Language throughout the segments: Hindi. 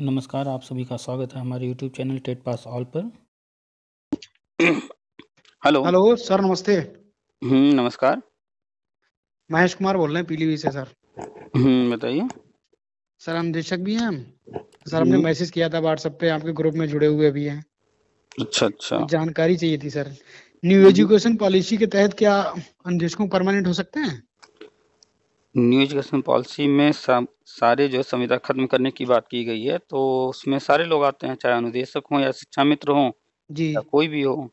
नमस्कार आप सभी का स्वागत है हमारे YouTube channel TET pass all पर हेलो हेलो सर नमस्ते हम्म नमस्कार महेश कुमार बोल रहे हैं पीलीवी से सर हम्म बताइए सर हम दर्शक भी हैं सर हमने हम्म। मैसेज किया था व्हाट्सएप पे आपके ग्रुप में जुड़े हुए भी हैं अच्छा अच्छा तो जानकारी चाहिए थी सर न्यू एजुकेशन पॉलिसी के तहत क्या अनदेशकों परमानेंट हो सकते हैं न्यू एजुकेशन पॉलिसी में सारे जो है खत्म करने की बात की गई है तो उसमें सारे लोग आते हैं चाहे अनुदेशक हों या शिक्षा मित्र हों जी या कोई भी हो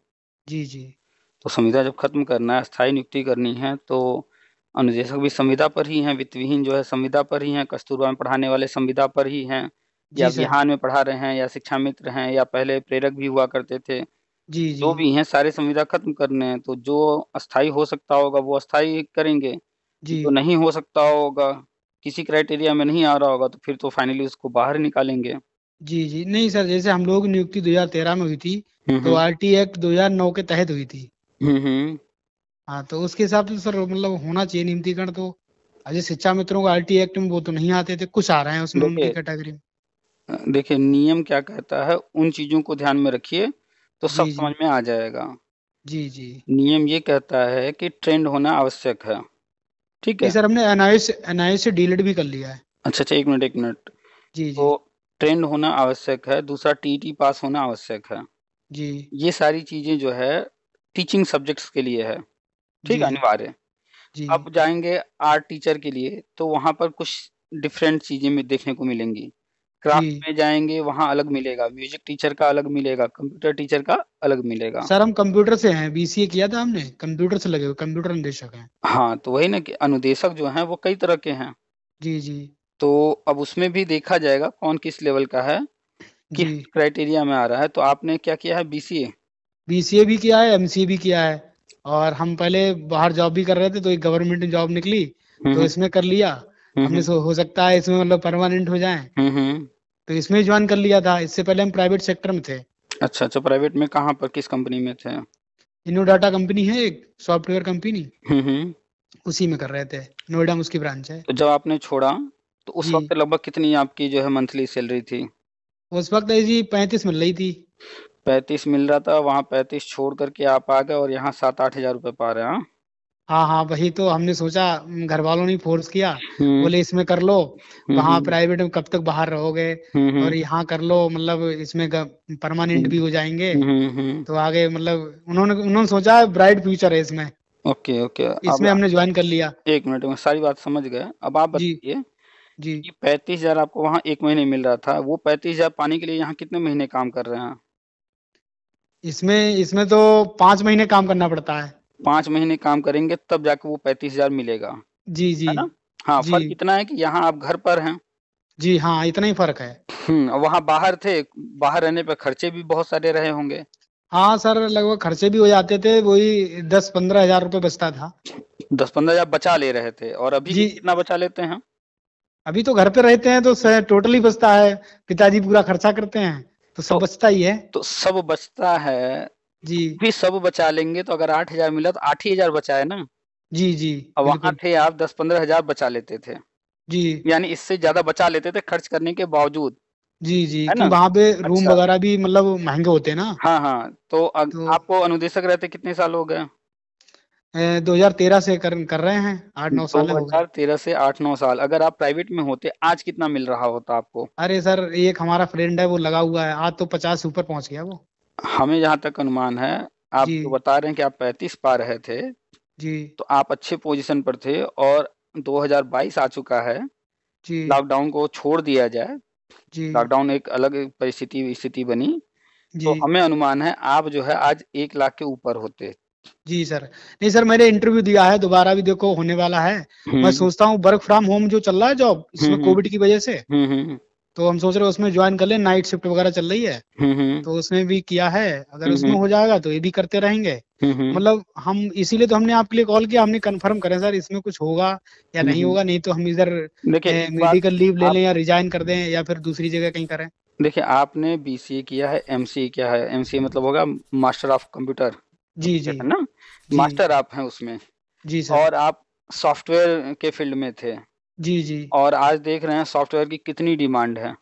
जी जी तो संविधा जब खत्म करना है स्थायी नियुक्ति करनी है तो अनुदेशक भी संविधा पर ही हैं विहीन जो है संविधा पर ही हैं कस्तूरबा में पढ़ाने वाले संविधा पर ही हैं या बिहार में पढ़ा रहे हैं या शिक्षा मित्र हैं या पहले प्रेरक भी हुआ करते थे जी, जो भी हैं सारे संविधा खत्म करने हैं तो जो अस्थाई हो सकता होगा वो अस्थाई करेंगे जी। तो नहीं हो सकता होगा, किसी क्राइटेरिया में नहीं आ रहा होगा तो फिर तो फाइनली उसको बाहर निकालेंगे। जी, जी। नहीं सर जैसे हम लोग नियुक्ति 2013 में हुई थी, हम्म, तो आर टी एक्ट 2009 के तहत हुई थी। हम्म, हम्म। हाँ, तो उसके हिसाब से सर मतलब होना चाहिए नियमितीकरण तो। अजय शिक्षा मित्रों आर टी एक्ट में वो तो नहीं आते थे, कुछ आ रहे हैं उसमें उनकी कैटेगरी में। देखिए नियम क्या कहता है उन चीज़ों को ध्यान में रखिए, तो सब समझ में आ जाएगा। जी, जी। नियम ये कहता है कि ट्रेंड होना आवश्यक है। ठीक है सर हमने एनआईएस एनआईएस से डिलीट भी कर लिया है अच्छा अच्छा एक मिनट एक मिनट जी जी तो ट्रेंड होना आवश्यक है दूसरा टीटी पास होना आवश्यक है जी ये सारी चीजें जो है टीचिंग सब्जेक्ट्स के लिए है ठीक है अनिवार्य अब जाएंगे आर्ट टीचर के लिए तो वहां पर कुछ डिफरेंट चीजें देखने को मिलेंगी क्राफ्ट में जाएंगे वहाँ अलग मिलेगा म्यूजिक टीचर का अलग मिलेगा कंप्यूटर टीचर का अलग मिलेगा सर हम कंप्यूटर से हैं बीसीए किया था हमने कंप्यूटर से लगे हुए कंप्यूटर निदेशक हैं हाँ तो वही ना कि अनुदेशक जो हैं वो कई तरह के हैं जी जी तो अब उसमें भी देखा जाएगा कौन किस लेवल का है किस क्राइटेरिया में आ रहा है तो आपने क्या किया है बीसीए बीसीए भी किया है एमसीए भी किया है और हम पहले बाहर जॉब भी कर रहे थे तो एक गवर्नमेंट जॉब निकली तो हम्म। इसमें कर लिया हमने सो हो सकता है इसमें मतलब परमानेंट हो जाए तो इसमें ज्वाइन कर लिया था इससे पहले हम प्राइवेट सेक्टर में थे अच्छा अच्छा प्राइवेट में कहाँ पर किस कंपनी में थे इनो डाटा कंपनी है एक सॉफ्टवेयर कंपनी उसी में कर रहे थे नोएडा में उसकी ब्रांच है तो जब आपने छोड़ा तो उस हम्म। वक्त लगभग कितनी आपकी जो है मंथली सैलरी थी उस वक्त तो जी पैंतीस मिल रही थी पैंतीस मिल रहा था वहाँ पैंतीस छोड़ करके आप आ गए और यहाँ सात आठ हजार रुपये पा रहे हैं हाँ? हाँ हाँ वही तो हमने सोचा घर वालों ने फोर्स किया हम्म। बोले इसमें कर लो हम्म, वहाँ प्राइवेट हम्म। में कब तक बाहर रहोगे और यहाँ कर लो मतलब इसमें परमानेंट भी हो जाएंगे तो आगे मतलब उन्होंने उन्होंने सोचा ब्राइट फ्यूचर है इसमें ओके ओके इसमें हमने ज्वाइन कर लिया एक मिनट में सारी बात समझ गए अब आप बताइए जी ये पैंतीस हजार आपको वहाँ एक महीने मिल रहा था वो पैंतीस हजार पाने के लिए यहाँ कितने महीने काम कर रहे हैं इसमें इसमें तो पांच महीने काम करना पड़ता है पांच महीने काम करेंगे तब जाके वो पैंतीस हजार मिलेगा जी जी है ना हाँ जी, फर्क इतना है कि यहाँ आप घर पर हैं जी हाँ इतना ही फर्क है हम्म, वहाँ बाहर थे बाहर रहने पर खर्चे भी बहुत सारे रहे होंगे हाँ सर लगभग खर्चे भी हो जाते थे वही दस पंद्रह हजार रूपए बचता था दस पंद्रह हजार बचा ले रहे थे और अभी जी कितना बचा लेते हैं अभी तो घर पे रहते हैं तो सर टोटली बचता है पिताजी पूरा खर्चा करते हैं तो सब तो, बचता ही है तो सब बचता है जी भी सब बचा लेंगे तो अगर आठ हजार मिला तो आठ ही हजार बचाए ना जी जी अब वहां थे आप दस पंद्रह हजार बचा लेते थे जी यानी इससे ज्यादा बचा लेते थे खर्च करने के बावजूद जी जी है ना वहाँ पे रूम अच्छा। वगैरह भी मतलब महंगे होते हैं ना हाँ हाँ तो, अग, तो आपको अनुदेशक रहते कितने साल हो गए दो हजार तेरह से कर, कर रहे हैं आठ नौ साल दो हजार तेरह से आठ नौ साल अगर आप प्राइवेट में होते आज कितना मिल रहा होता आपको अरे सर एक हमारा फ्रेंड है वो लगा हुआ है आज तो पचास ऊपर पहुंच गया वो हमें जहाँ तक अनुमान है आप जी तो बता रहे हैं कि आप 35 पा रहे थे जी तो आप अच्छे पोजीशन पर थे और 2022 आ चुका है जी लॉकडाउन को छोड़ दिया जाए जी लॉकडाउन एक अलग परिस्थिति स्थिति बनी तो हमें अनुमान है आप जो है आज एक लाख के ऊपर होते जी सर नहीं सर मैंने इंटरव्यू दिया है दोबारा भी देखो होने वाला है मैं हम्म। सोचता हूँ वर्क फ्रॉम होम जो चल रहा है जॉब इसमें हम्म, हम्म। कोविड की वजह से तो हम सोच रहे उसमें ज्वाइन कर ले नाइट शिफ्ट वगैरह चल रही है हम्म, हम्म। तो उसमें भी किया है अगर हम्म, उसमें हो जाएगा तो ये भी करते रहेंगे मतलब हम इसीलिए तो हमने आपके लिए कॉल किया हमने कंफर्म करें सर इसमें कुछ होगा या नहीं होगा नहीं तो हम इधर मेडिकल लीव ले लें या रिजाइन कर दें या फिर दूसरी जगह कहीं करें देखिए आपने ए किया है एमसीए किया है ए मतलब होगा मास्टर ऑफ कंप्यूटर जी जी है ना मास्टर आप हैं उसमें जी सर और आप सॉफ्टवेयर के फील्ड में थे जी जी और आज देख रहे हैं सॉफ्टवेयर की कितनी डिमांड है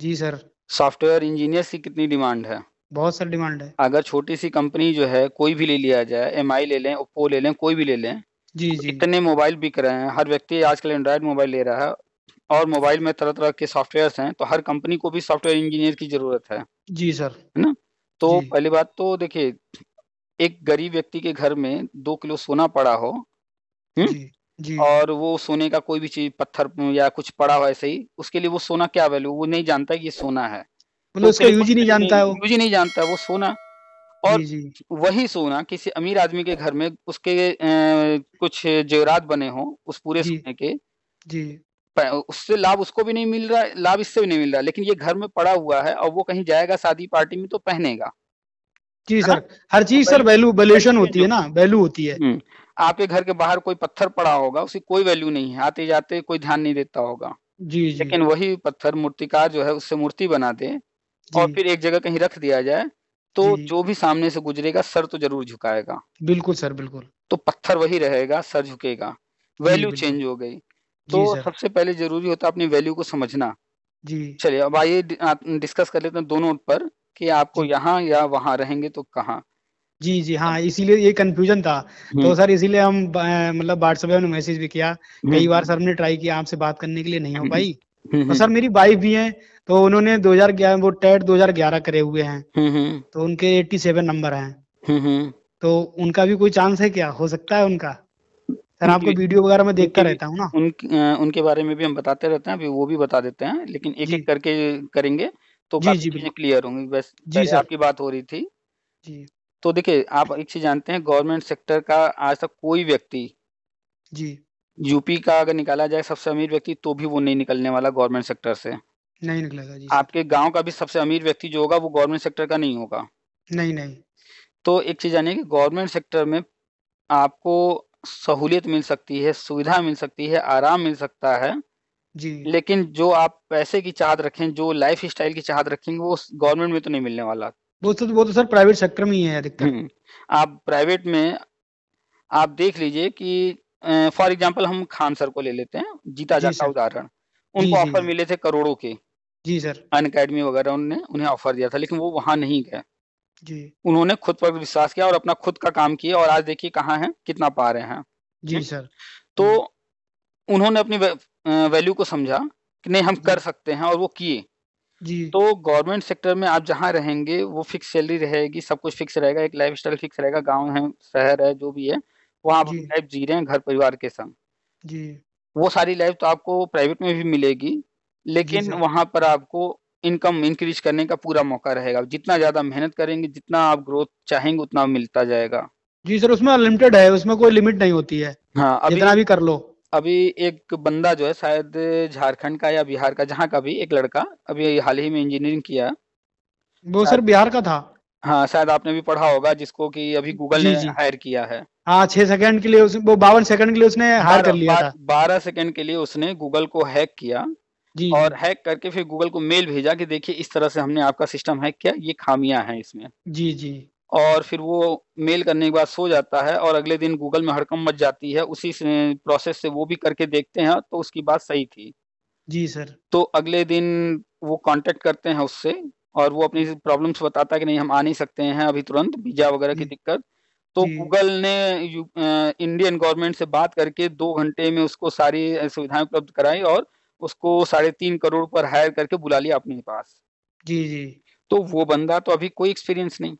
जी सर सॉफ्टवेयर इंजीनियर की कितनी डिमांड है बहुत सारी डिमांड है अगर छोटी सी कंपनी जो है कोई भी ले लिया जाए एम ले लें ओप्पो ले लें कोई भी ले लें जी तो जी इतने मोबाइल बिक रहे हैं हर व्यक्ति आजकल एंड्रॉयड मोबाइल ले रहा है और मोबाइल में तरह तरह के सॉफ्टवेयर हैं तो हर कंपनी को भी सॉफ्टवेयर इंजीनियर की जरूरत है जी सर है ना तो पहली बात तो देखिए एक गरीब व्यक्ति के घर में दो किलो सोना पड़ा हो हुँ? हम्म, जी. जी। और वो सोने का कोई भी चीज़ पत्थर या कुछ पड़ा हो ऐसे ही, उसके लिए वो सोना क्या वैल्यू वो नहीं जानता है ये सोना है। मतलब तो उसका यूज़ ही नहीं जानता है वो। यूज़ ही नहीं जानता है वो सोना और जी, जी। वही सोना किसी अमीर आदमी के घर में उसके ए, कुछ जेवरात बने हों उस पूरे जी। सोने के जी। उससे लाभ उसको भी नहीं मिल रहा है, लाभ इससे भी नहीं मिल रहा लेकिन ये घर में पड़ा हुआ है और वो कहीं जाएगा शादी पार्टी में तो पहनेगा। जी सर, हर तो चीज़ सर वैल्यू वैल्यूएशन होती है ना, वैल्यू होती है। हम्म। आपके घर के बाहर कोई पत्थर पड़ा होगा उसकी कोई वैल्यू नहीं है आते जाते कोई ध्यान नहीं देता होगा जी, जी लेकिन वही पत्थर मूर्तिकार जो है उससे मूर्ति बना दे और फिर एक जगह कहीं रख दिया जाए तो जो भी सामने से गुजरेगा सर तो जरूर झुकाएगा बिल्कुल सर बिल्कुल तो पत्थर वही रहेगा सर झुकेगा वैल्यू चेंज हो गई तो सबसे पहले जरूरी होता है अपनी वैल्यू को समझना जी चलिए अब आइए डिस्कस कर लेते हैं दोनों पर कि आपको यहाँ या वहां रहेंगे तो कहाँ जी जी हाँ, हाँ। इसीलिए ये कंफ्यूजन था हम्म। तो सर इसीलिए हम मतलब व्हाट्सएप में मैसेज भी किया हम्म। कई बार सर ने ट्राई किया आपसे बात करने के लिए नहीं हो हम्म, पाई तो सर मेरी वाइफ भी है तो उन्होंने 2011 वो टेट 2011 करे हुए हैं तो उनके 87 नंबर हैं तो उनका भी कोई चांस है क्या हो सकता है उनका सर आपको वीडियो वगैरह में देखता रहता हूँ ना उन, उनके बारे में भी हम बताते रहते हैं अभी वो भी बता देते हैं लेकिन एक एक करके करेंगे तो जी जी क्लियर होंगे बस जी सर आपकी बात हो रही थी जी तो देखिए आप एक चीज जानते हैं गवर्नमेंट सेक्टर का आज तक कोई व्यक्ति जी यूपी का अगर निकाला जाए सबसे अमीर व्यक्ति तो भी वो नहीं निकलने वाला गवर्नमेंट सेक्टर से नहीं निकलेगा जी आपके गांव का भी सबसे अमीर व्यक्ति जो होगा वो गवर्नमेंट सेक्टर का नहीं होगा नहीं नहीं तो एक चीज जानिए कि गवर्नमेंट सेक्टर में आपको सहूलियत मिल सकती है सुविधा मिल सकती है आराम मिल सकता है जी लेकिन जो आप पैसे की चाहत रखें जो लाइफ स्टाइल की चाहत रखेंगे वो गवर्नमेंट में तो नहीं मिलने वाला वो तो वो तो सर प्राइवेट सेक्टर में ही है अधिकतर हम्म, आप प्राइवेट में आप देख लीजिए कि फॉर एग्जांपल हम खान सर को ले लेते हैं जीता जी जाता उदाहरण उनको ऑफर मिले थे करोड़ों के जी सर अन अकेडमी वगैरह उनने उन्हें ऑफर दिया था लेकिन वो वहां नहीं गए जी उन्होंने खुद पर विश्वास किया और अपना खुद का काम किया और आज देखिए कहाँ है कितना पा रहे हैं जी हम्म। सर तो हम्म। उन्होंने अपनी वैल्यू को समझा कि नहीं हम कर सकते हैं और वो किए जी। तो गवर्नमेंट सेक्टर में आप जहाँ रहेंगे वो फिक्स सैलरी रहेगी, सब कुछ फिक्स रहेगा, एक लाइफ स्टाइल फिक्स रहेगा, गाँव है, शहर है, जो भी है, वहाँ आप जी। लाइफ़ जी रहे हैं घर-परिवार के संग। जी। वो सारी लाइफ़ तो आपको प्राइवेट में भी मिलेगी, लेकिन वहाँ पर आपको इनकम इंक्रीज़ करने का पूरा मौका रहेगा। जितना ज़्यादा मेहनत करेंगे, जितना आप ग्रोथ चाहेंगे उतना मिलता जाएगा। जी सर, उसमें अनलिमिटेड है, उसमें कोई लिमिट नहीं होती है, हाँ, अभी जितना भी कर लो। अभी एक बंदा जो है शायद झारखंड का या बिहार का जहाँ का भी एक लड़का अभी हाल ही में इंजीनियरिंग किया वो सर बिहार का था हाँ शायद आपने भी पढ़ा होगा जिसको कि अभी गूगल ने हायर किया है हाँ छह सेकंड के लिए उस, वो बावन सेकंड के लिए उसने हायर कर लिया बारह सेकंड के लिए उसने गूगल को हैक किया जी और हैक करके फिर गूगल को मेल भेजा कि देखिए इस तरह से हमने आपका सिस्टम हैक किया ये खामियां हैं इसमें जी जी और फिर वो मेल करने के बाद सो जाता है और अगले दिन गूगल में हड़कम मच जाती है उसी प्रोसेस से वो भी करके देखते हैं तो उसकी बात सही थी जी सर तो अगले दिन वो कांटेक्ट करते हैं उससे और वो अपनी प्रॉब्लम्स बताता है कि नहीं हम आ नहीं सकते हैं अभी तुरंत वीजा वगैरह की दिक्कत तो गूगल ने इंडियन गवर्नमेंट से बात करके दो घंटे में उसको सारी सुविधाएं उपलब्ध कराई और उसको साढ़े तीन करोड़ पर हायर करके बुला लिया अपने पास जी जी तो वो बंदा तो अभी कोई एक्सपीरियंस नहीं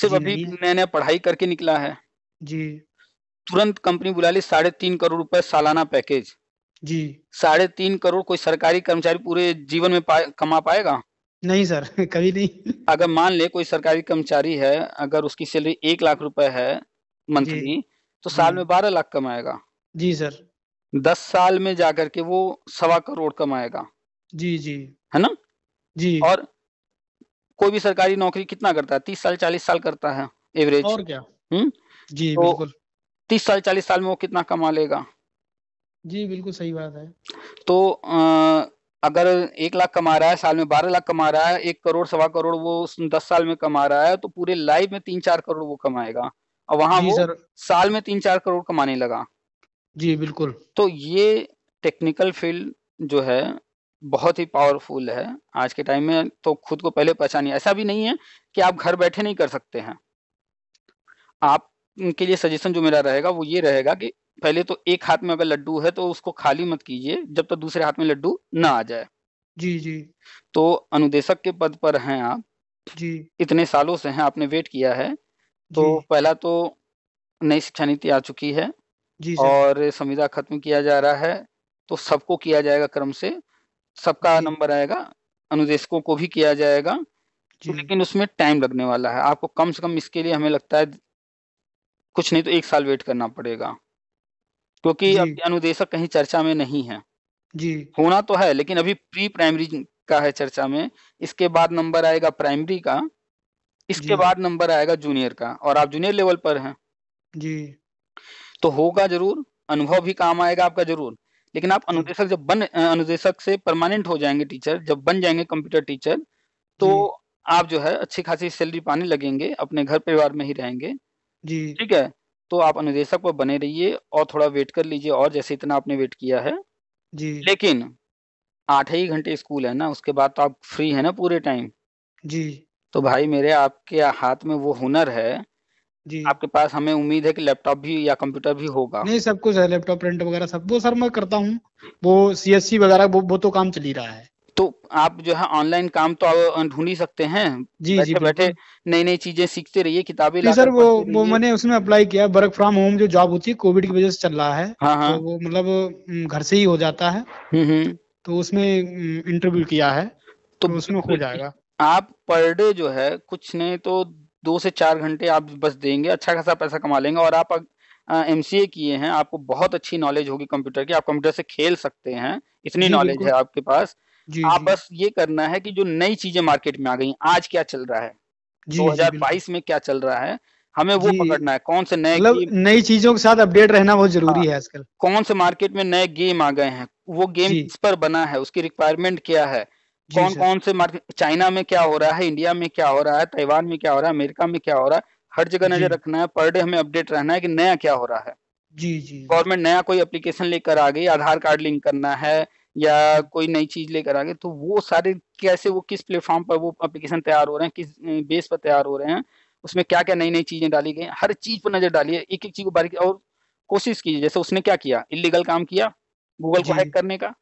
सिर्फ अभी नया नया पढ़ाई करके निकला है जी तुरंत कंपनी बुला ली साढ़े तीन करोड़ रुपए सालाना पैकेज जी साढ़े तीन करोड़ कोई सरकारी कर्मचारी पूरे जीवन में पा, कमा पाएगा नहीं सर कभी नहीं अगर मान ले कोई सरकारी कर्मचारी है अगर उसकी सैलरी एक लाख रुपए है मंथली तो साल हम्म। में बारह लाख कमाएगा जी सर दस साल में जाकर के वो सवा करोड़ कमाएगा जी जी है ना जी और कोई भी सरकारी नौकरी कितना करता है तीस साल चालीस साल करता है एवरेज और क्या हम्म जी तो बिल्कुल तीस साल चालीस साल में वो कितना कमा लेगा जी बिल्कुल सही बात है तो आ, अगर एक लाख कमा रहा है साल में बारह लाख कमा रहा है एक करोड़ सवा करोड़ वो दस साल में कमा रहा है तो पूरे लाइफ में तीन चार करोड़ वो कमाएगा और वहां वो सर। साल में तीन चार करोड़ कमाने लगा जी बिल्कुल तो ये टेक्निकल फील्ड जो है बहुत ही पावरफुल है आज के टाइम में तो खुद को पहले पहचानिए ऐसा भी नहीं है कि आप घर बैठे नहीं कर सकते हैं आप के लिए सजेशन जो मेरा रहेगा वो ये रहेगा कि पहले तो एक हाथ में अगर लड्डू है तो उसको खाली मत कीजिए जब तक तो दूसरे हाथ में लड्डू ना आ जाए जी जी तो अनुदेशक के पद पर हैं आप जी इतने सालों से हैं आपने वेट किया है तो पहला तो नई शिक्षा नीति आ चुकी है जी और संविदा खत्म किया जा रहा है तो सबको किया जाएगा क्रम से सबका नंबर आएगा अनुदेशकों को भी किया जाएगा लेकिन उसमें टाइम लगने वाला है आपको कम से कम इसके लिए हमें लगता है कुछ नहीं तो एक साल वेट करना पड़ेगा क्योंकि अब अनुदेशक कहीं चर्चा में नहीं है जी होना तो है लेकिन अभी प्री प्राइमरी का है चर्चा में इसके बाद नंबर आएगा प्राइमरी का इसके बाद नंबर आएगा जूनियर का और आप जूनियर लेवल पर हैं जी तो होगा जरूर अनुभव भी काम आएगा आपका जरूर लेकिन आप अनुदेशक जब बन अनुदेशक से परमानेंट हो जाएंगे टीचर जब बन जाएंगे कंप्यूटर टीचर तो आप जो है अच्छी खासी सैलरी पाने लगेंगे अपने घर परिवार में ही रहेंगे जी ठीक है तो आप अनुदेशक पर बने रहिए और थोड़ा वेट कर लीजिए और जैसे इतना आपने वेट किया है जी लेकिन आठ ही घंटे स्कूल है ना उसके बाद तो आप फ्री है ना पूरे टाइम जी तो भाई मेरे आपके हाथ में वो हुनर है जी आपके पास हमें उम्मीद है कि लैपटॉप भी या कंप्यूटर भी होगा नहीं सब कुछ है लैपटॉप प्रिंट वगैरह सब वो सर मैं करता हूँ वो सीएससी वगैरह वो वो तो काम चल ही रहा है तो आप जो है ऑनलाइन काम तो ढूंढ ही सकते हैं जी बैठे जी बैठे नई नई चीजें सीखते रहिए किताबें सर वो वो मैंने उसमें अप्लाई किया वर्क फ्रॉम होम जो जॉब होती है कोविड की वजह से चल रहा है हाँ हाँ। तो वो मतलब घर से ही हो जाता है हम्म, हम्म। तो उसमें इंटरव्यू किया है तो, तो उसमें हो जाएगा आप पर डे जो है कुछ नहीं तो दो से चार घंटे आप बस देंगे अच्छा खासा पैसा कमा लेंगे और आप एम सी ए किए हैं आपको बहुत अच्छी नॉलेज होगी कंप्यूटर की आप कंप्यूटर से खेल सकते हैं इतनी नॉलेज है आपके पास जी, आप जी. बस ये करना है कि जो नई चीजें मार्केट में आ गई आज क्या चल रहा है दो हजार बाईस में क्या चल रहा है हमें वो पकड़ना है कौन से नए मतलब नई चीजों के साथ अपडेट रहना बहुत जरूरी हाँ, है आजकल कौन से मार्केट में नए गेम आ गए हैं वो गेम किस पर बना है उसकी रिक्वायरमेंट क्या है कौन कौन से मार्केट चाइना में क्या हो रहा है इंडिया में क्या हो रहा है ताइवान में क्या हो रहा है अमेरिका में क्या हो रहा है हर जगह नजर रखना है पर डे हमें अपडेट रहना है कि नया क्या हो रहा है जी जी गवर्नमेंट नया कोई एप्लीकेशन लेकर आ गई आधार कार्ड लिंक करना है या कोई नई चीज लेकर आ गई तो वो सारे कैसे वो किस प्लेटफॉर्म पर वो एप्लीकेशन तैयार हो रहे हैं किस बेस पर तैयार हो रहे हैं उसमें क्या क्या नई नई चीजें डाली गई हर चीज पर नजर है एक एक चीज को बारी और कोशिश कीजिए जैसे उसने क्या किया इलीगल काम किया गूगल को हैक करने का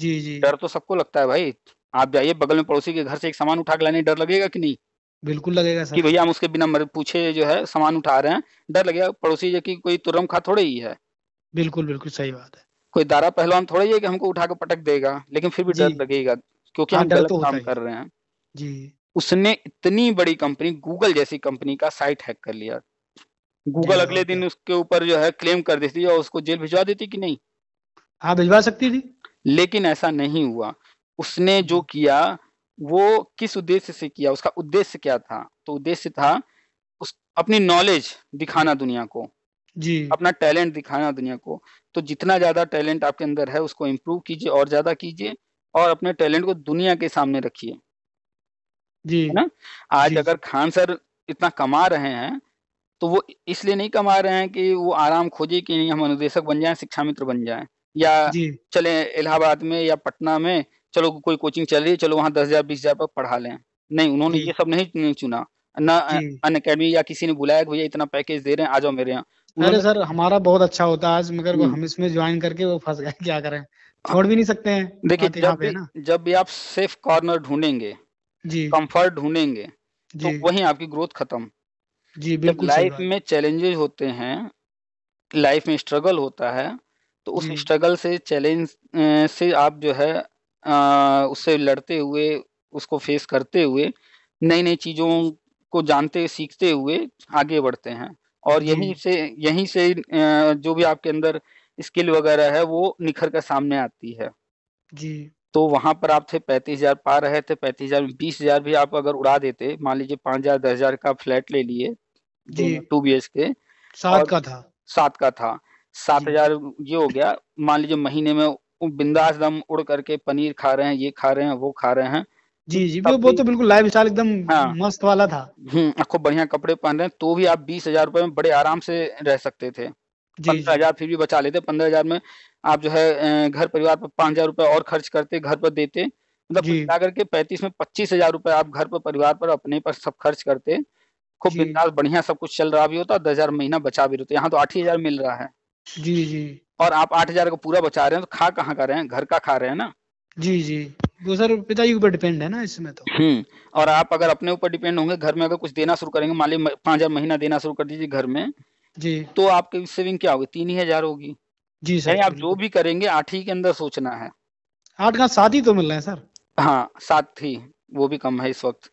जी जी डर तो सबको लगता है भाई आप जाइए बगल में पड़ोसी के घर से एक सामान उठा के लाने डर लगेगा कि नहीं बिल्कुल लगेगा सर कि भैया हम उसके बिना मर पूछे जो है सामान उठा रहे हैं डर लगेगा पड़ोसी जो की कोई तुरम खा थोड़े ही है बिल्कुल बिल्कुल सही बात है कोई दारा पहलवान थोड़ा ही है कि हमको उठा के पटक देगा लेकिन फिर भी डर लगेगा क्योंकि हाँ, हम गलत तो काम कर रहे हैं जी उसने इतनी बड़ी कंपनी गूगल जैसी कंपनी का साइट हैक कर लिया गूगल अगले दिन उसके ऊपर जो है क्लेम कर देती और उसको जेल भिजवा देती कि नहीं हाँ भिजवा सकती थी लेकिन ऐसा नहीं हुआ उसने जो हम्म। किया वो किस उद्देश्य से किया उसका उद्देश्य क्या था तो उद्देश्य था उस अपनी नॉलेज दिखाना दुनिया को जी अपना टैलेंट दिखाना दुनिया को तो जितना ज्यादा टैलेंट आपके अंदर है उसको इम्प्रूव कीजिए और ज्यादा कीजिए और अपने टैलेंट को दुनिया के सामने रखिए जी है ना आज जी. अगर खान सर इतना कमा रहे हैं तो वो इसलिए नहीं कमा रहे हैं कि वो आराम खोजे कि नहीं हम अनुदेशक बन जाए शिक्षा मित्र बन जाए या चले इलाहाबाद में या पटना में चलो कोई कोचिंग चल रही है चलो वहाँ दस हजार बीस हजार पढ़ा लें नहीं उन्होंने ये सब नहीं चुना ना अन अकेडमी या किसी ने बुलाया भैया इतना पैकेज दे रहे हैं आ जाओ मेरे यहाँ अरे सर हमारा बहुत अच्छा होता आज मगर वो हम इसमें ज्वाइन करके वो फंस गए क्या करें छोड़ भी नहीं सकते हैं देखिए जब भी जब भी आप सेफ कॉर्नर ढूंढेंगे जी कंफर्ट ढूंढेंगे तो वहीं आपकी ग्रोथ खत्म जी बिल्कुल लाइफ में चैलेंजेस होते हैं लाइफ में स्ट्रगल होता है तो उस स्ट्रगल से चैलेंज से आप जो है उससे लड़ते हुए उसको फेस करते हुए नई नई चीजों को जानते सीखते हुए आगे बढ़ते हैं और यहीं से यहीं से जो भी आपके अंदर स्किल वगैरह है वो निखर कर सामने आती है जी तो वहां पर आप थे पैंतीस हजार पा रहे थे पैंतीस हजार बीस हजार भी आप अगर उड़ा देते मान लीजिए पांच हजार दस हजार का फ्लैट ले लिए जी टू बी एच के सात का था सात का था सात हजार ये हो गया मान लीजिए महीने में बिंदास दम उड़ करके पनीर खा रहे हैं ये खा रहे हैं वो खा रहे हैं जी जी वो, तो बिल्कुल लाइफ स्टाइल एकदम हाँ, मस्त वाला था हम्म, आपको बढ़िया कपड़े पहन रहे हैं तो भी आप बीस हजार रुपए में बड़े आराम से रह सकते थे पंद्रह हजार फिर भी बचा लेते पंद्रह हजार में आप जो है घर परिवार पर पांच हजार रुपए और खर्च करते घर पर देते मतलब मिला करके पैंतीस में पच्चीस हजार रुपए आप घर पर परिवार पर अपने पर सब खर्च करते खूब बिंदास बढ़िया सब कुछ चल रहा भी होता दस हजार महीना बचा भी रहता यहाँ तो आठ ही हजार मिल रहा है जी जी और आप आठ हजार को पूरा बचा रहे हैं तो खा कहाँ का रहे हैं घर का खा रहे हैं ना जी जी वो सर पिता के ऊपर डिपेंड है ना इसमें तो हम्म और आप अगर अपने ऊपर डिपेंड होंगे घर में अगर कुछ देना शुरू करेंगे मान ली पांच हजार महीना देना शुरू कर दीजिए घर में जी तो आपकी सेविंग क्या होगी तीन ही हजार होगी जी सर आप जो भी करेंगे आठ ही के अंदर सोचना है आठ का सात ही तो मिल रहे हैं सर हाँ सात ही वो भी कम है इस वक्त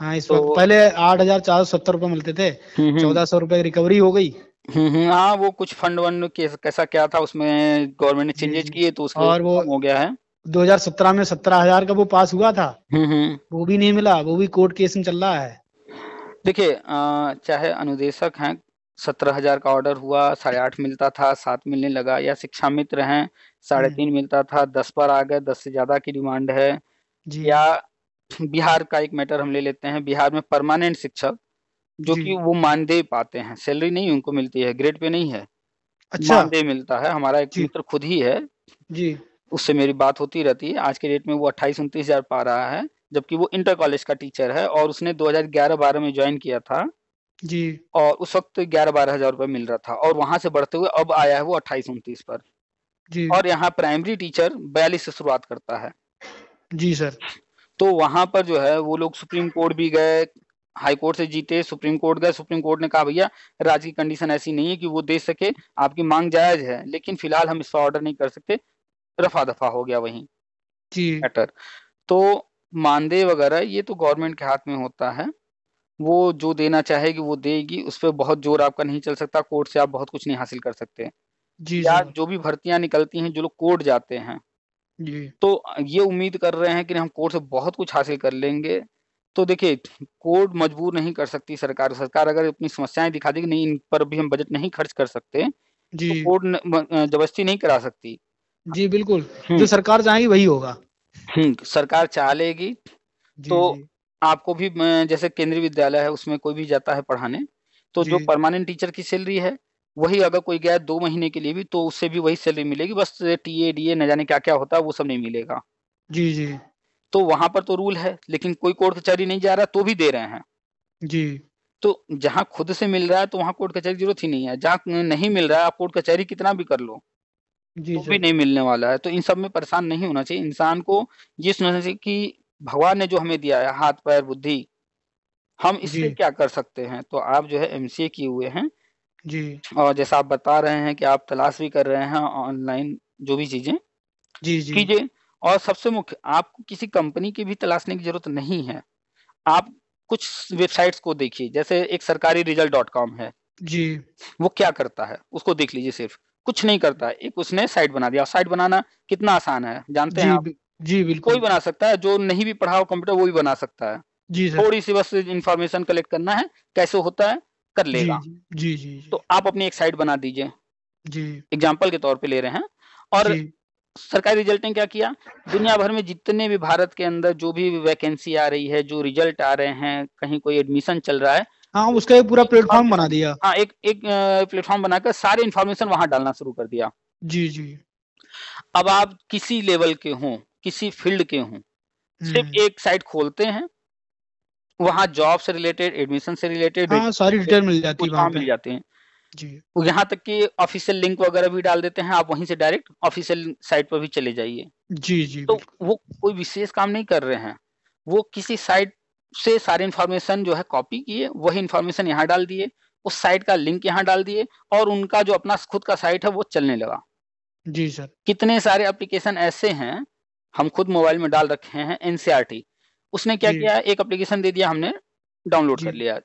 हाँ इस तो, वक्त पहले आठ हजार चार सौ सत्तर रूपए मिलते थे हम्म, हम्म। चौदह सौ रूपये रिकवरी हो गई हम्म, हम्म हाँ वो कुछ फंड वंड कैसा क्या था उसमें गवर्नमेंट ने चेंजेज चेंजेस किए तो उसके और वो हो गया है 2017 में 17000 का वो पास हुआ था हम्म हम्म वो भी नहीं मिला वो भी कोर्ट केस में चल रहा है देखिए चाहे अनुदेशक हैं सत्रह हजार का ऑर्डर हुआ साढ़े आठ मिलता था सात मिलने लगा या शिक्षा मित्र हैं साढ़े हम्म। तीन मिलता था दस पर आ गए दस से ज्यादा की डिमांड है जी या बिहार का एक मैटर हम ले लेते हैं बिहार में परमानेंट शिक्षक जो कि वो मानदेय पाते हैं सैलरी नहीं उनको मिलती है ग्रेड पे नहीं है अच्छा मानदेय मिलता है हमारा एक मित्र खुद ही है जी उससे मेरी बात होती रहती है आज के डेट में वो अट्ठाईस उनतीस हजार पा रहा है जबकि वो इंटर कॉलेज का टीचर है और उसने 2011-12 में ज्वाइन किया था जी और उस वक्त ग्यारह बारह हजार रूपए मिल रहा था और वहां से बढ़ते हुए अब आया है वो अट्ठाईस उनतीस पर जी और यहाँ प्राइमरी टीचर बयालीस से शुरुआत करता है जी सर तो वहां पर जो है वो लोग सुप्रीम कोर्ट भी गए हाई कोर्ट से जीते सुप्रीम कोर्ट गए सुप्रीम कोर्ट ने कहा भैया राज्य की कंडीशन ऐसी नहीं है कि वो दे सके आपकी मांग जायज है लेकिन फिलहाल हम इसका ऑर्डर नहीं कर सकते रफा दफा हो गया वही मैटर तो मानदेय वगैरह ये तो गवर्नमेंट के हाथ में होता है वो जो देना चाहेगी वो देगी उस पर बहुत जोर आपका नहीं चल सकता कोर्ट से आप बहुत कुछ नहीं हासिल कर सकते जी या जो भी भर्तियां निकलती हैं जो लोग कोर्ट जाते हैं जी। तो ये उम्मीद कर रहे हैं कि हम कोर्ट से बहुत कुछ हासिल कर लेंगे तो देखिए कोर्ट मजबूर नहीं कर सकती सरकार सरकार अगर अपनी समस्याएं दिखा देगी नहीं इन पर भी हम बजट नहीं खर्च कर सकते जी तो कोर्ट जबरदस्ती नहीं करा सकती जी बिल्कुल हम्म। जो सरकार चाहेगी वही होगा हम्म, सरकार चाह लेगी तो आपको भी जैसे केंद्रीय विद्यालय है उसमें कोई भी जाता है पढ़ाने तो जो परमानेंट टीचर की सैलरी है वही अगर कोई गया दो महीने के लिए भी तो उससे भी वही सैलरी मिलेगी बस टीए डीए न जाने क्या क्या होता है वो सब नहीं मिलेगा जी जी तो वहां पर तो रूल है लेकिन कोई कोर्ट कचहरी नहीं जा रहा तो भी दे रहे हैं जी तो जहाँ खुद से मिल रहा है तो वहाँ कोर्ट कचहरी जरूरत ही नहीं है जहाँ नहीं मिल रहा है आप कोर्ट कचहरी कितना भी कर लो जी तो भी नहीं मिलने वाला है तो इन सब में परेशान नहीं होना चाहिए इंसान को ये सुनना चाहिए कि भगवान ने जो हमें दिया है हाथ पैर बुद्धि हम इसमें क्या कर सकते हैं तो आप जो है एमसीए किए हुए हैं जी और जैसा आप बता रहे हैं कि आप तलाश भी कर रहे हैं ऑनलाइन जो भी चीजें जी जी कीजिए और सबसे मुख्य आपको किसी कंपनी की भी तलाशने की जरूरत नहीं है आप कुछ वेबसाइट्स को देखिए जैसे एक सरकारी रिजल्ट डॉट कॉम है जी वो क्या करता है उसको देख लीजिए सिर्फ कुछ नहीं करता एक उसने साइट बना दिया साइट बनाना कितना आसान है जानते जी, हैं आप जी बिल्कुल कोई बना सकता है जो नहीं भी पढ़ा हो कंप्यूटर वो भी बना सकता है जी थोड़ी सी बस इंफॉर्मेशन कलेक्ट करना है कैसे होता है कर लेगा जी जी, जी, जी तो आप अपनी एक साइट बना दीजिए जी एग्जाम्पल के तौर पे ले रहे हैं और सरकारी रिजल्ट ने क्या किया दुनिया भर में जितने भी भारत के अंदर जो भी वैकेंसी आ रही है जो रिजल्ट आ रहे हैं कहीं कोई एडमिशन चल रहा है हाँ उसका एक पूरा प्लेटफॉर्म बना दिया हाँ एक एक प्लेटफॉर्म बनाकर सारे इन्फॉर्मेशन वहां डालना शुरू कर दिया जी जी अब आप किसी लेवल के हों किसी फील्ड के हों सिर्फ हम्म। एक साइट खोलते हैं वहाँ जॉब से रिलेटेड एडमिशन से रिलेटेड हाँ, सारी डिटेल मिल जाती है मिल जाते हैं जी तो यहाँ तक कि ऑफिशियल लिंक वगैरह भी डाल देते हैं आप वहीं से डायरेक्ट ऑफिशियल साइट पर भी चले जाइए जी जी तो वो कोई विशेष काम नहीं कर रहे हैं वो किसी साइट से सारे इन्फॉर्मेशन जो है कॉपी किए वही इन्फॉर्मेशन यहाँ डाल दिए उस साइट का लिंक यहाँ डाल दिए और उनका जो अपना खुद का साइट है वो चलने लगा जी सर कितने सारे एप्लीकेशन ऐसे हैं हम खुद मोबाइल में डाल रखे हैं एनसीआरटी e उसने क्या किया एक एप्लीकेशन दे दिया हमने डाउनलोड कर लिया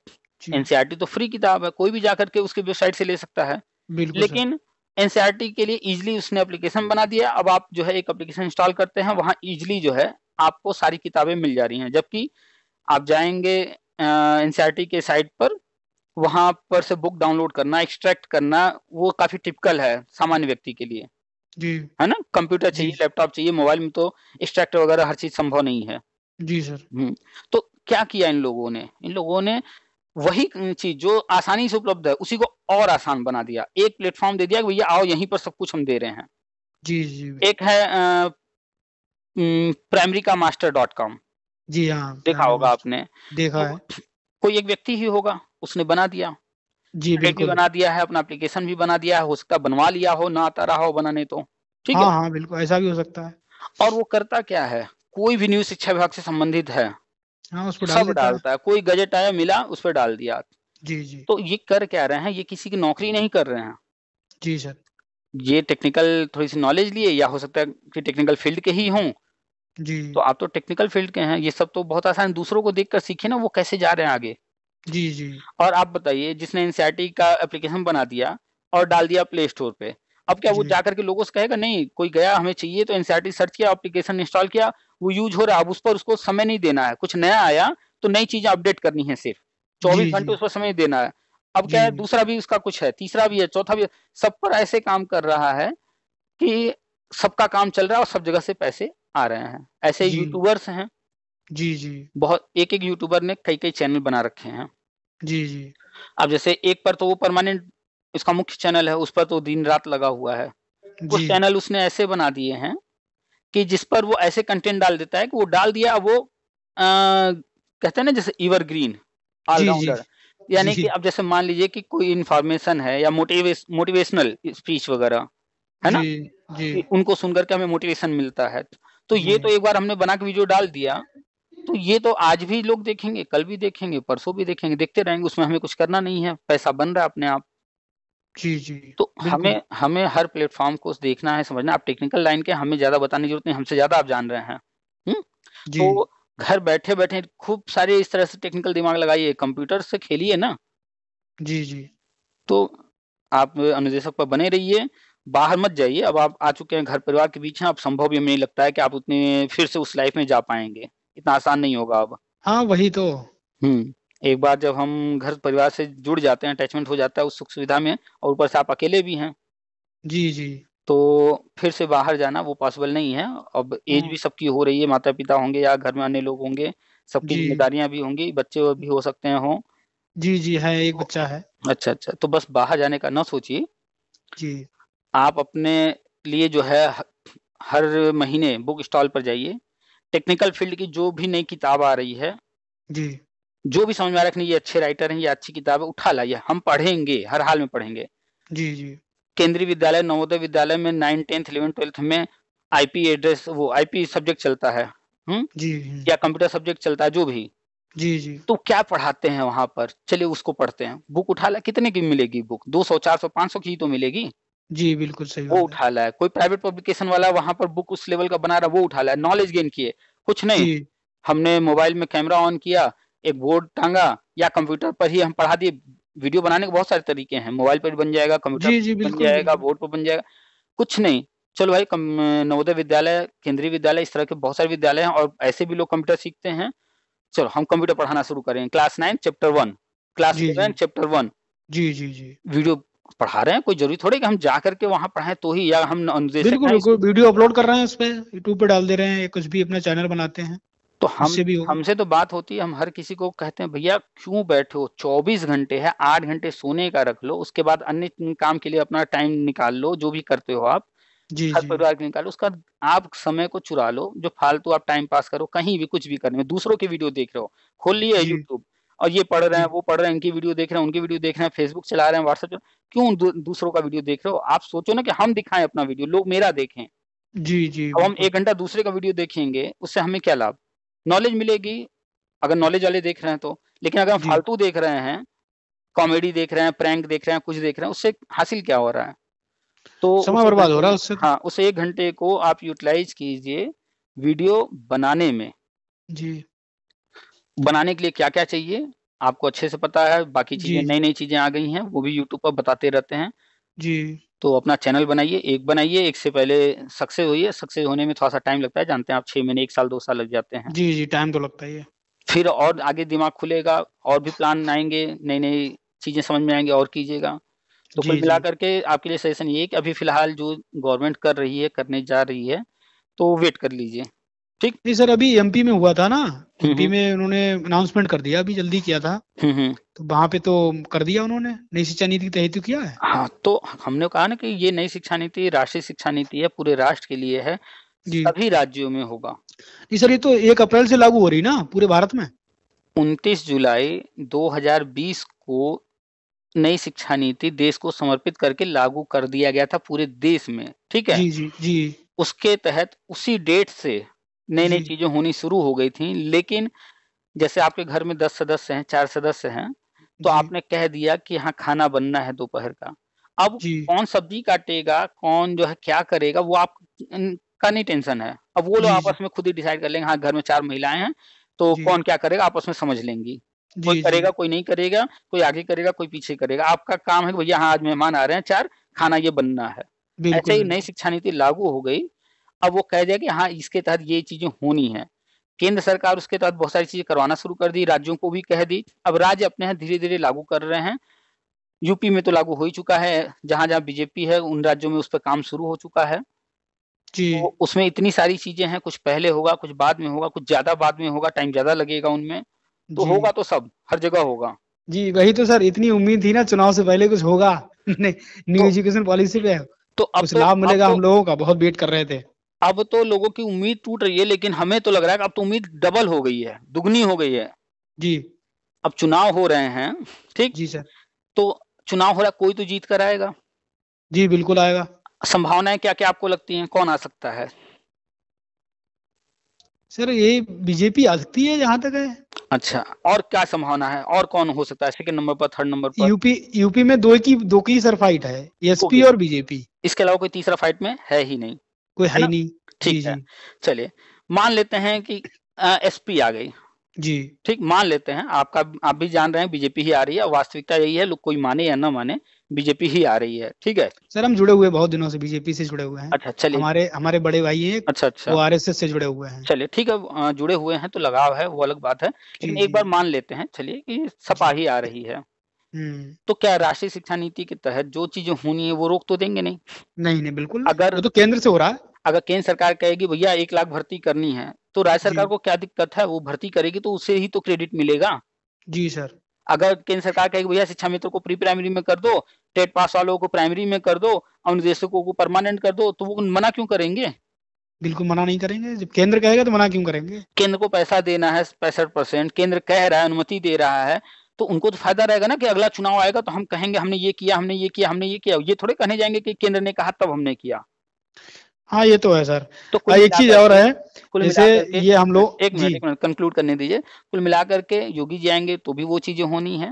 एनसीआरटी e तो फ्री किताब है कोई भी जाकर के उसकी वेबसाइट से ले सकता है लेकिन एनसीआरटी e के लिए इजिली उसने एप्लीकेशन बना दिया अब आप जो है एक एप्लीकेशन इंस्टॉल करते हैं वहां इजिली जो है आपको सारी किताबें मिल जा रही हैं जबकि आप जाएंगे एनसीआरटी e के साइट पर वहां पर से बुक डाउनलोड करना एक्सट्रैक्ट करना वो काफी टिपिकल है सामान्य व्यक्ति के लिए जी है ना कंप्यूटर चाहिए लैपटॉप चाहिए मोबाइल में तो एक्सट्रैक्ट वगैरह हर चीज संभव नहीं है जी सर हम्म, तो क्या किया इन लोगों ने इन लोगों ने वही चीज जो आसानी से उपलब्ध है उसी को और आसान बना दिया एक प्लेटफॉर्म दे दिया भैया आओ यहीं पर सब कुछ हम दे रहे हैं जी जी एक है प्राइमरी का मास्टर डॉट कॉम जी हाँ देखा होगा आपने देखा तो है कोई एक व्यक्ति ही होगा उसने बना दिया जी बिल्कुल बना दिया है अपना एप्लीकेशन भी बना दिया है हो सकता बनवा लिया हो ना आता रहा हो बनाने तो ठीक हाँ, है हाँ बिल्कुल ऐसा भी हो सकता है और वो करता क्या है कोई भी न्यूज शिक्षा विभाग से संबंधित है हाँ, उस सब डालता है कोई गजट आया मिला उस पर डाल दिया जी जी तो ये कर क्या रहे हैं ये किसी की नौकरी नहीं कर रहे हैं जी सर ये टेक्निकल थोड़ी सी नॉलेज लिए या हो सकता है कि टेक्निकल फील्ड के ही हों जी तो आप तो टेक्निकल फील्ड के हैं ये सब तो बहुत आसान दूसरों को देखकर सीखे ना वो कैसे जा रहे हैं आगे जी जी और आप बताइए जिसने एनसीआर का एप्लीकेशन बना दिया और डाल दिया प्ले स्टोर पे अब क्या वो जाकर के लोगों से कहेगा नहीं कोई गया हमें चाहिए तो एनसीआरटी सर्च किया एप्लीकेशन इंस्टॉल किया वो यूज हो रहा है अब उस पर उसको समय नहीं देना है कुछ नया आया तो नई चीजें अपडेट करनी है सिर्फ चौबीस घंटे उस पर समय देना है अब क्या है दूसरा भी उसका कुछ है तीसरा भी है चौथा भी है सब पर ऐसे काम कर रहा है कि सबका काम चल रहा है और सब जगह से पैसे आ रहे हैं ऐसे यूट्यूबर्स हैं जी जी बहुत एक एक यूट्यूबर ने कई कई चैनल बना रखे हैं जी जी अब जैसे एक पर तो वो परमानेंट इसका मुख्य चैनल है उस पर तो दिन रात लगा हुआ है कुछ चैनल उसने ऐसे बना दिए हैं कि जिस पर वो ऐसे कंटेंट डाल देता है कि वो डाल दिया वो आ, कहते हैं ना जैसे इवर ग्रीन ऑलराउंडर यानी कि अब जैसे मान लीजिए कि कोई इन्फॉर्मेशन है या मोटिवेश मोटिवेशनल स्पीच वगैरह है ना जी, जी. उनको सुनकर के हमें मोटिवेशन मिलता है तो ये तो एक बार हमने बना के वीडियो डाल दिया तो ये तो आज भी लोग देखेंगे कल भी देखेंगे परसों भी देखेंगे देखते रहेंगे उसमें हमें कुछ करना नहीं है पैसा बन रहा है अपने आप जी जी तो हमें हमें हर प्लेटफॉर्म को देखना है समझना आप टेक्निकल लाइन के हमें ज्यादा बताने की जरूरत नहीं हमसे ज्यादा आप जान रहे हैं जी तो घर बैठे बैठे खूब सारे इस तरह से टेक्निकल दिमाग लगाइए कंप्यूटर से खेलिए ना जी जी तो आप अनुदेशक पर बने रहिए बाहर मत जाइए अब आप आ चुके हैं घर परिवार के बीच हैं अब संभव भी हमें लगता है कि आप उतने फिर से उस लाइफ में जा पाएंगे इतना आसान नहीं होगा अब हाँ वही तो हम्म एक बार जब हम घर परिवार से जुड़ जाते हैं अटैचमेंट हो जाता है उस सुख सुविधा में और ऊपर से आप अकेले भी हैं जी जी तो फिर से बाहर जाना वो पॉसिबल नहीं है अब एज हम्म। भी सबकी हो रही है माता पिता होंगे या घर में अन्य लोग होंगे सबकी जिम्मेदारियां भी होंगी बच्चे भी हो सकते हैं हो जी जी है एक बच्चा है अच्छा अच्छा तो बस बाहर जाने का ना सोचिए जी आप अपने लिए जो है हर महीने बुक स्टॉल पर जाइए टेक्निकल फील्ड की जो भी नई किताब आ रही है जी जो भी समझ में रखनी ये अच्छे राइटर हैं ये अच्छी किताब है उठा लाइए हम पढ़ेंगे हर हाल में पढ़ेंगे जी जी केंद्रीय विद्यालय नवोदय विद्यालय में नाइन टेंथ इलेवन ट्वेल्थ में आईपी एड्रेस वो आईपी सब्जेक्ट चलता है हुँ? हम्म? जी या कंप्यूटर सब्जेक्ट चलता है जो भी जी जी तो क्या पढ़ाते हैं वहां पर चलिए उसको पढ़ते हैं बुक उठा ला कितने की मिलेगी बुक दो सौ चार सौ पांच सौ की तो मिलेगी जी बिल्कुल सही वो उठा ला है कोई प्राइवेट पब्लिकेशन वाला वहां पर बुक उस लेवल का बना रहा वो उठा ला नॉलेज गेन किए कुछ नहीं हमने मोबाइल में कैमरा ऑन किया एक बोर्ड टांगा या कंप्यूटर पर ही हम पढ़ा दिए वीडियो बनाने के बहुत सारे तरीके हैं मोबाइल पर बन जाएगा कंप्यूटर बन जाएगा बोर्ड पर बन जाएगा कुछ नहीं चलो भाई नवोदय विद्यालय केंद्रीय विद्यालय इस तरह के बहुत सारे विद्यालय हैं और ऐसे भी लोग कंप्यूटर सीखते हैं चलो हम कंप्यूटर पढ़ाना शुरू करें class nine chapter one class eleven chapter one जी जी जी वीडियो पढ़ा रहे हैं कोई जरूरी थोड़ी कि हम जा करके वहाँ पढ़ाएं तो ही या हम बिल्कुल बिल्कुल वीडियो अपलोड कर रहे हैं उस पर यूट्यूब पे डाल दे रहे हैं कुछ भी अपना चैनल बनाते हैं तो हम हमसे तो बात होती है हम हर किसी को कहते हैं भैया क्यों बैठे हो चौबीस घंटे है आठ घंटे सोने का रख लो उसके बाद अन्य काम के लिए अपना टाइम निकाल लो जो भी करते हो आप जी हर परिवार के निकालो उसका आप समय को चुरा लो जो फालतू आप टाइम पास करो कहीं भी कुछ भी करने दूसरों की वीडियो देख रहे हो खोल लिए यूट्यूब और ये पढ़ रहे हैं वो पढ़ रहे हैं इनकी वीडियो देख रहे हैं उनकी वीडियो देख रहे हैं फेसबुक चला रहे हैं व्हाट्सएप क्यों दूसरों का वीडियो देख रहे हो आप सोचो ना कि हम दिखाएं अपना वीडियो लोग मेरा देखें जी जी अब हम एक घंटा दूसरे का वीडियो देखेंगे उससे हमें क्या लाभ नॉलेज मिलेगी अगर नॉलेज वाले देख रहे हैं तो लेकिन अगर हम फालतू देख रहे हैं कॉमेडी देख रहे हैं प्रैंक देख रहे हैं कुछ देख रहे हैं उससे हासिल क्या हो रहा है तो समय बर्बाद हो रहा है उससे तो। हाँ उसे एक घंटे को आप यूटिलाइज कीजिए वीडियो बनाने में जी बनाने के लिए क्या क्या चाहिए आपको अच्छे से पता है बाकी चीजें नई नई चीजें आ गई हैं वो भी यूट्यूब पर बताते रहते हैं जी तो अपना चैनल बनाइए एक बनाइए एक से पहले सक्सेस है सक्सेस होने में थोड़ा सा टाइम लगता है जानते हैं आप छह महीने एक साल दो साल लग जाते हैं जी जी टाइम तो लगता ही है फिर और आगे दिमाग खुलेगा और भी प्लान आएंगे नई नई चीजें समझ में आएंगे और कीजिएगा तो कुल मिला करके आपके लिए सजेशन ये कि अभी फिलहाल जो गवर्नमेंट कर रही है करने जा रही है तो वेट कर लीजिए ठीक नहीं सर अभी एमपी में हुआ था ना एमपी हम्म, हम्म। में उन्होंने अनाउंसमेंट कर दिया अभी जल्दी किया था हम्म, तो वहां पे तो कर दिया उन्होंने नई शिक्षा नीति के तहत तो किया है हाँ तो हमने कहा ना कि ये नई शिक्षा नीति राष्ट्रीय शिक्षा नीति है पूरे राष्ट्र के लिए है सभी राज्यों में होगा नहीं सर ये तो एक अप्रैल से लागू हो रही ना पूरे भारत में 29 जुलाई 2020 को नई शिक्षा नीति देश को समर्पित करके लागू कर दिया गया था पूरे देश में ठीक है जी जी जी उसके तहत उसी डेट से नई नई चीजें होनी शुरू हो गई थी लेकिन जैसे आपके घर में दस सदस्य हैं चार सदस्य हैं तो आपने कह दिया कि हाँ खाना बनना है दोपहर का अब कौन सब्जी काटेगा कौन जो है क्या करेगा वो आप का नहीं टेंशन है अब वो लोग आपस में खुद ही डिसाइड कर लेंगे हाँ घर में चार महिलाएं हैं तो कौन क्या करेगा आपस में समझ लेंगी कोई करेगा कोई नहीं करेगा कोई आगे करेगा कोई पीछे करेगा आपका काम है भैया हाँ आज मेहमान आ रहे हैं चार खाना ये बनना है ऐसे ही नई शिक्षा नीति लागू हो गई अब वो कह दिया कि हाँ इसके तहत ये चीजें होनी है केंद्र सरकार उसके तहत बहुत सारी चीजें करवाना शुरू कर दी राज्यों को भी कह दी अब राज्य अपने यहाँ धीरे धीरे लागू कर रहे हैं यूपी में तो लागू हो ही चुका है जहां जहां बीजेपी है उन राज्यों में उस पर काम शुरू हो चुका है जी तो उसमें इतनी सारी चीजें हैं कुछ पहले होगा कुछ बाद में होगा कुछ ज्यादा बाद में होगा टाइम ज्यादा लगेगा उनमें तो होगा तो सब हर जगह होगा जी वही तो सर इतनी उम्मीद थी ना चुनाव से पहले कुछ होगा न्यू एजुकेशन पॉलिसी पे तो अब तो लाभ मिलेगा तो हम लोगों का बहुत वेट कर रहे थे अब तो लोगों की उम्मीद टूट रही है लेकिन हमें तो लग रहा है कि अब तो उम्मीद डबल हो गई है दुगनी हो गई है जी अब चुनाव हो रहे हैं ठीक जी सर तो चुनाव हो रहा कोई तो जीत कर आएगा जी बिल्कुल आएगा संभावनाएं क्या क्या आपको लगती हैं कौन आ सकता है सर ये बीजेपी आ सकती है जहां तक है अच्छा और क्या संभावना है और कौन हो सकता है सेकंड नंबर पर थर्ड नंबर पर यूपी यूपी में दो की दो की सर फाइट है एसपी और बीजेपी इसके अलावा कोई तीसरा फाइट में है ही नहीं कोई है नहीं ठीक है चलिए मान लेते हैं कि एसपी आ गई जी ठीक मान लेते हैं आपका आप भी जान रहे हैं बीजेपी ही आ रही है वास्तविकता यही है लोग कोई माने या ना माने बीजेपी ही आ रही है ठीक है सर हम जुड़े हुए बहुत दिनों से बीजेपी से जुड़े हुए हैं अच्छा चलिए हमारे हमारे बड़े भाई हैं अच्छा अच्छा वो आरएसएस से जुड़े हुए हैं चलिए ठीक है जुड़े हुए हैं तो लगाव है वो अलग बात है लेकिन एक बार मान लेते हैं चलिए कि सपा ही आ रही है हम्म। तो क्या राष्ट्रीय शिक्षा नीति के तहत जो चीजें होनी है वो रोक तो देंगे नहीं नहीं नहीं बिल्कुल अगर तो केंद्र से हो रहा है अगर केंद्र सरकार कहेगी भैया एक लाख भर्ती करनी है तो राज्य सरकार को क्या दिक्कत है वो भर्ती करेगी तो उसे ही तो क्रेडिट मिलेगा जी सर अगर केंद्र सरकार कहेगी भैया शिक्षा मित्र को प्री प्राइमरी में कर दो टेट पास वालों को प्राइमरी में कर दो अनुदेशकों को परमानेंट कर दो तो वो मना क्यों करेंगे बिल्कुल मना नहीं करेंगे जब केंद्र कहेगा तो मना क्यों करेंगे केंद्र को पैसा देना है पैंसठ परसेंट केंद्र कह रहा है अनुमति दे रहा है तो उनको तो फायदा रहेगा ना कि अगला चुनाव आएगा तो हम कहेंगे हमने ये किया हमने ये किया हमने ये किया ये थोड़े कहने जाएंगे कि केंद्र ने कहा तब हमने किया हाँ ये तो है सर तो हाँ, एक चीज और है जैसे ये हम लोग एक मिनट कंक्लूड करने दीजिए कुल मिलाकर के योगी जी आएंगे तो भी वो चीजें होनी है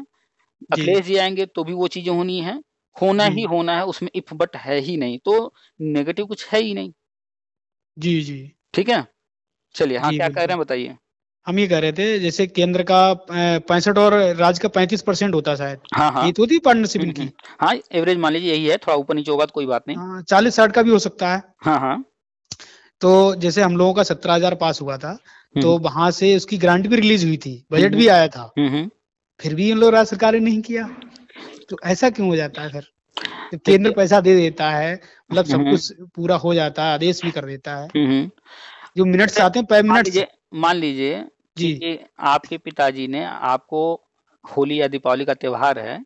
अखिलेश जी आएंगे तो भी वो चीजें होनी है होना ही होना है उसमें इफ बट है ही नहीं तो नेगेटिव कुछ है ही नहीं जी जी ठीक है चलिए हाँ क्या कह रहे हैं बताइए हम ये कह रहे थे जैसे केंद्र का पैंसठ और राज्य का पैंतीस परसेंट होता शायद हाँ हाँ तो थी पार्टनरशिप इनकी हाँ एवरेज मान लीजिए यही है थोड़ा ऊपर नीचे होगा तो कोई बात नहीं हाँ, चालीस साठ का भी हो सकता है हाँ हाँ तो जैसे हम लोगों का सत्रह हजार पास हुआ था हम्म। तो वहां से उसकी ग्रांट भी रिलीज हुई थी बजट हम्म। भी आया था हम्म, फिर भी इन लोग राज्य सरकार ने नहीं किया तो ऐसा क्यों हो जाता है फिर केंद्र पैसा दे देता है मतलब सब कुछ पूरा हो जाता है आदेश भी कर देता है जो मिनट से आते हैं मिनट मान लीजिए जी कि आपके पिताजी ने आपको होली या दीपावली का त्योहार है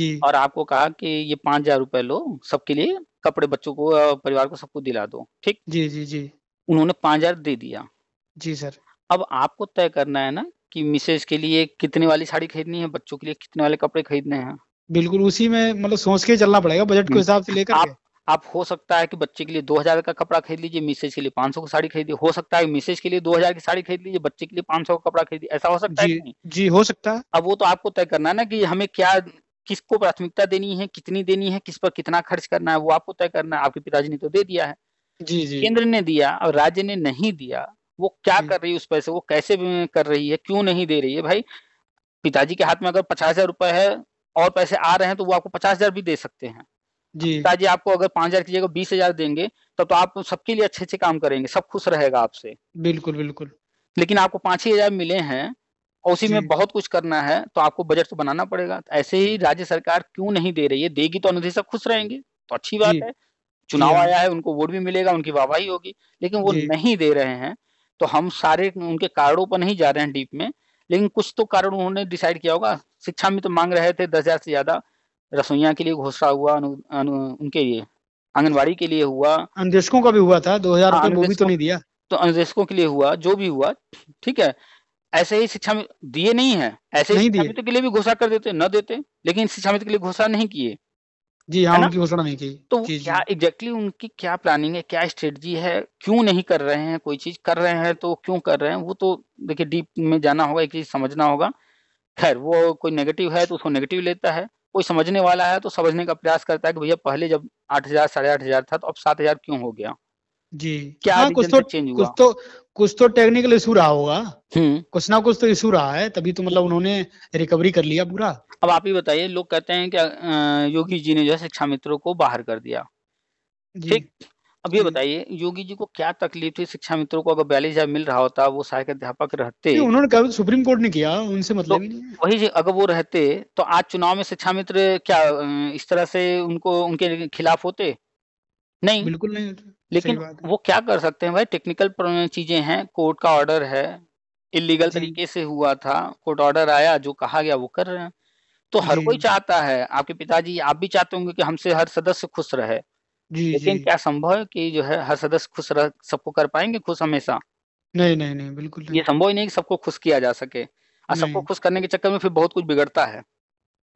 जी और आपको कहा कि ये पांच हजार रूपए लो सबके लिए कपड़े बच्चों को परिवार को सबको दिला दो ठीक जी जी जी उन्होंने पांच हजार दे दिया जी सर अब आपको तय करना है ना कि मिसेज के लिए कितने वाली साड़ी खरीदनी है बच्चों के लिए कितने वाले कपड़े खरीदने हैं बिल्कुल उसी में मतलब सोच के चलना पड़ेगा बजट के हम्म। हिसाब से लेकर आप आप हो सकता है कि बच्चे के लिए 2000 का कपड़ा खरीद लीजिए मिसेज के लिए 500 की साड़ी खरीदिए हो सकता है मिसेज के लिए 2000 की साड़ी खरीद लीजिए बच्चे के लिए 500 का कपड़ा खरीदिए ऐसा हो सकता जी, है जी हो सकता है अब वो तो आपको तय करना है ना कि हमें क्या किसको प्राथमिकता देनी है कितनी देनी है किस पर कितना खर्च करना है वो आपको तय करना है आपके पिताजी ने तो दे दिया है जी जी केंद्र ने दिया और राज्य ने नहीं दिया वो क्या कर रही है उस पैसे वो कैसे कर रही है क्यों नहीं दे रही है भाई पिताजी के हाथ में अगर पचास हजार रुपए है और पैसे आ रहे हैं तो वो आपको पचास हजार भी दे सकते हैं जी आपको अगर पांच हजार की जगह बीस हजार देंगे तो, तो आप सबके लिए अच्छे अच्छे काम करेंगे सब खुश रहेगा आपसे बिल्कुल बिल्कुल लेकिन आपको पांच ही हजार मिले हैं और उसी में बहुत कुछ करना है तो आपको बजट तो बनाना पड़ेगा ऐसे ही राज्य सरकार क्यों नहीं दे रही है देगी तो सब खुश रहेंगे तो अच्छी बात है चुनाव आया है उनको वोट भी मिलेगा उनकी वाहवाही होगी लेकिन वो नहीं दे रहे हैं तो हम सारे उनके कारणों पर नहीं जा रहे हैं डीप में लेकिन कुछ तो कारण उन्होंने डिसाइड किया होगा शिक्षा में तो मांग रहे थे दस हजार से ज्यादा रसोईया के लिए घोषणा हुआ अनु, अनु, उनके लिए आंगनबाड़ी के लिए हुआ अनुदेशकों का भी हुआ था दो हजार हाँ, तो नहीं दिया तो अनुदेशकों के लिए हुआ जो भी हुआ ठीक है ऐसे ही शिक्षा में दिए नहीं है ऐसे ही के लिए भी घोषणा कर देते न देते लेकिन शिक्षा मित्र के लिए घोषणा नहीं किए जी हाँ उनकी घोषणा नहीं की तो जी, क्या एग्जैक्टली exactly उनकी क्या प्लानिंग है क्या स्ट्रेटजी है क्यों नहीं कर रहे हैं कोई चीज कर रहे हैं तो क्यों कर रहे हैं वो तो देखिए डीप में जाना होगा एक चीज समझना होगा खैर वो कोई नेगेटिव है तो उसको नेगेटिव लेता है कोई समझने वाला है तो समझने का प्रयास करता है कि भैया पहले जब आठ हजार साढ़े आठ हजार था तो अब सात हजार क्यों हो गया जी क्या हाँ, कुछ तो चेंज हुआ कुछ तो कुछ तो टेक्निकल इशू रहा होगा हम्म। कुछ ना कुछ तो इशू रहा है तभी तो मतलब उन्होंने रिकवरी कर लिया पूरा अब आप ही बताइए लोग कहते हैं कि योगी जी ने जो है शिक्षा मित्रों को बाहर कर दिया ठीक अब ये हम्म। बताइए योगी जी को क्या तकलीफ थी शिक्षा मित्रों को अगर बयालीस हजार मिल रहा होता वो सहायक अध्यापक रहते उन्होंने कहा सुप्रीम कोर्ट ने किया उनसे तो मतलब तो, वही अगर वो रहते तो आज चुनाव में शिक्षा मित्र क्या अं, इस तरह से उनको उनके खिलाफ होते नहीं बिल्कुल नहीं लेकिन वो क्या कर सकते हैं भाई टेक्निकल चीजें हैं कोर्ट का ऑर्डर है इलीगल तरीके से हुआ था कोर्ट ऑर्डर आया जो कहा गया वो कर रहे हैं तो हर कोई चाहता है आपके पिताजी आप भी चाहते होंगे कि हमसे हर सदस्य खुश रहे जी, लेकिन जी। क्या संभव है कि जो है हर सदस्य खुश रह सबको कर पाएंगे खुश हमेशा? नहीं, नहीं, नहीं, बिल्कुल ये नहीं। संभव ही नहीं कि सबको खुश किया जा सके और सबको खुश करने के चक्कर में फिर बहुत कुछ बिगड़ता है।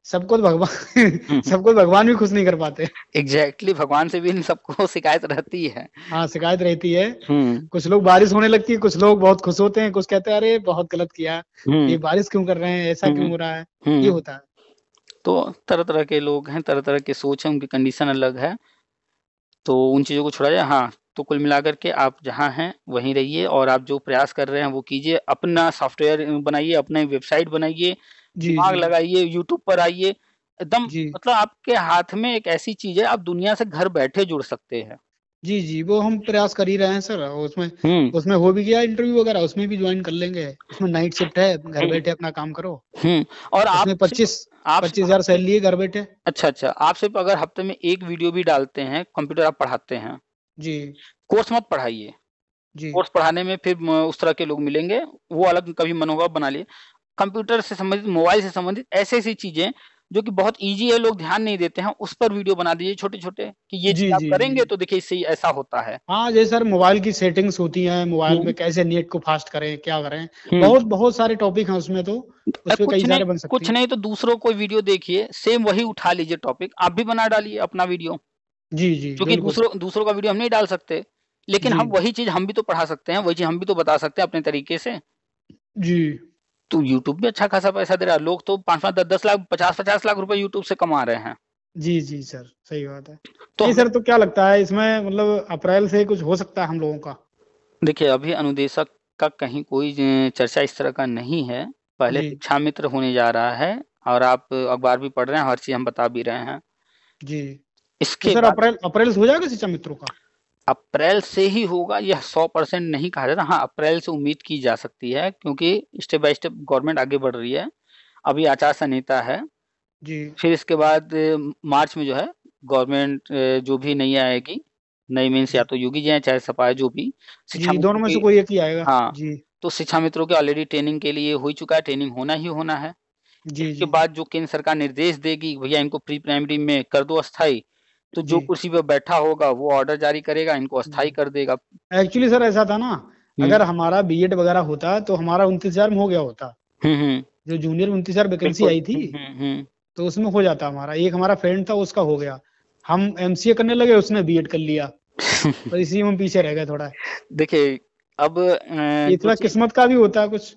सबको तो भगवान हम्म। सबको तो भगवान भी खुश नहीं कर पाते। एग्ज़ैक्टली भगवान से भी इन सबको शिकायत रहती है। हाँ, शिकायत रहती है। हम्म। कुछ लोग बारिश होने लगती है, कुछ लोग बहुत खुश होते हैं, कुछ कहते हैं अरे बहुत गलत किया, हम्म। ये बारिश क्यों कर रहे हैं, ऐसा क्यों हो रहा है? ये होता है। तो तरह-तरह के लोग हैं, तरह-तरह के सोच है, उनकी कंडीशन अलग है। तो उन चीज़ों को छोड़ा जाए हाँ तो कुल मिलाकर के आप जहाँ हैं वहीं रहिए और आप जो प्रयास कर रहे हैं वो कीजिए अपना सॉफ्टवेयर बनाइए अपने वेबसाइट बनाइए दिमाग लगाइए यूट्यूब पर आइए एकदम मतलब आपके हाथ में एक ऐसी चीज है आप दुनिया से घर बैठे जुड़ सकते हैं जी जी वो हम प्रयास कर ही रहे हैं सर उसमें हम्म। उसमें हो भी गया इंटरव्यू वगैरह उसमें भी ज्वाइन कर लेंगे उसमें नाइट शिफ्ट है घर हम्म। बैठे अपना काम करो हम्म, और आपने पच्चीस पच्चीस हजार सैलरी है घर बैठे अच्छा अच्छा आप सिर्फ अगर हफ्ते में एक वीडियो भी डालते हैं कंप्यूटर आप पढ़ाते हैं जी कोर्स मत पढ़ाइए जी कोर्स पढ़ाने में फिर उस तरह के लोग मिलेंगे वो अलग कभी मनोभाव बना लिए कंप्यूटर से संबंधित मोबाइल से संबंधित ऐसे ऐसी चीजें जो कि बहुत इजी है लोग ध्यान नहीं देते हैं उस पर वीडियो बना दीजिए छोटे छोटे कि ये जी, जी, करेंगे जी. तो देखिए इससे ऐसा होता है हाँ जैसे सर मोबाइल की सेटिंग्स होती है मोबाइल हम्म। में कैसे नेट को फास्ट करें क्या करें हम्म। बहुत बहुत सारे टॉपिक हैं उसमें तो उसमें कई नहीं, बन सकती कुछ नहीं तो दूसरों कोई वीडियो देखिए सेम वही उठा लीजिए टॉपिक आप भी बना डालिए अपना वीडियो जी जी क्योंकि दूसरों दूसरों का वीडियो हम नहीं डाल सकते लेकिन हम वही चीज हम भी तो पढ़ा सकते हैं वही चीज हम भी तो बता सकते हैं अपने तरीके से जी तो यूट्यूब भी अच्छा खासा पैसा दे रहा है लोग तो पांच पांच दस दस लाख पचास पचास लाख रुपए यूट्यूब से कमा रहे हैं जी जी सर सही बात है तो सर तो क्या लगता है इसमें मतलब अप्रैल से कुछ हो सकता है हम लोगों का देखिए अभी अनुदेशक का कहीं कोई चर्चा इस तरह का नहीं है पहले शिक्षा मित्र होने जा रहा है और आप अखबार भी पढ़ रहे हैं हर चीज हम बता भी रहे हैं जी इसके तो सर अप्रैल अप्रैल हो जाएगा शिक्षा मित्रों का अप्रैल से ही होगा यह सौ परसेंट नहीं कहा जाता हाँ अप्रैल से उम्मीद की जा सकती है क्योंकि स्टेप बाय स्टेप गवर्नमेंट आगे बढ़ रही है अभी आचार संहिता है जी फिर इसके बाद मार्च में जो है गवर्नमेंट जो भी नई आएगी नई मीन्स या तो योगी जी चाहे सपा जो भी शिक्षा दोनों में से कोई एक ही आएगा हाँ जी तो शिक्षा मित्रों के ऑलरेडी ट्रेनिंग के लिए हो चुका है ट्रेनिंग होना ही होना है जी इसके बाद जो केंद्र सरकार निर्देश देगी भैया इनको प्री प्राइमरी में कर दो अस्थाई तो जो कुर्सी पे बैठा होगा वो ऑर्डर जारी करेगा इनको अस्थायी कर देगा एक्चुअली सर ऐसा था ना हम्म। अगर हमारा बी वगैरह होता तो हमारा उन्तीस हजार में हो गया होता हम्म, हम्म। जो जूनियर उन्तीस हजार वैकेंसी आई थी तो उसमें हो जाता हमारा एक हमारा फ्रेंड था उसका हो गया हम एम करने लगे उसने बी कर लिया तो इसी में पीछे रह गए थोड़ा देखिए अब इतना किस्मत का भी होता है कुछ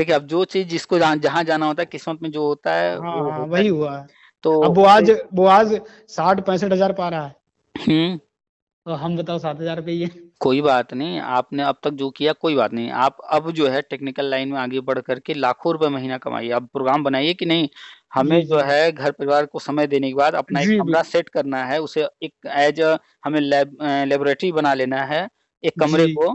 देखिए अब जो चीज जिसको जहाँ जाना होता है किस्मत में जो होता है हाँ, वो हाँ, होता वही हुआ है तो अब वो आज वो आज साठ पैंसठ हजार पा रहा है हम्म तो हम बताओ सात हजार रुपये कोई बात नहीं आपने अब तक जो किया कोई बात नहीं आप अब जो है टेक्निकल लाइन में आगे बढ़ करके लाखों रुपए महीना कमाइए अब प्रोग्राम बनाइए कि नहीं हमें जो है घर परिवार को समय देने के बाद अपना एक कमरा सेट करना है उसे एक एज हमें लेबोरेटरी बना लेना है एक कमरे को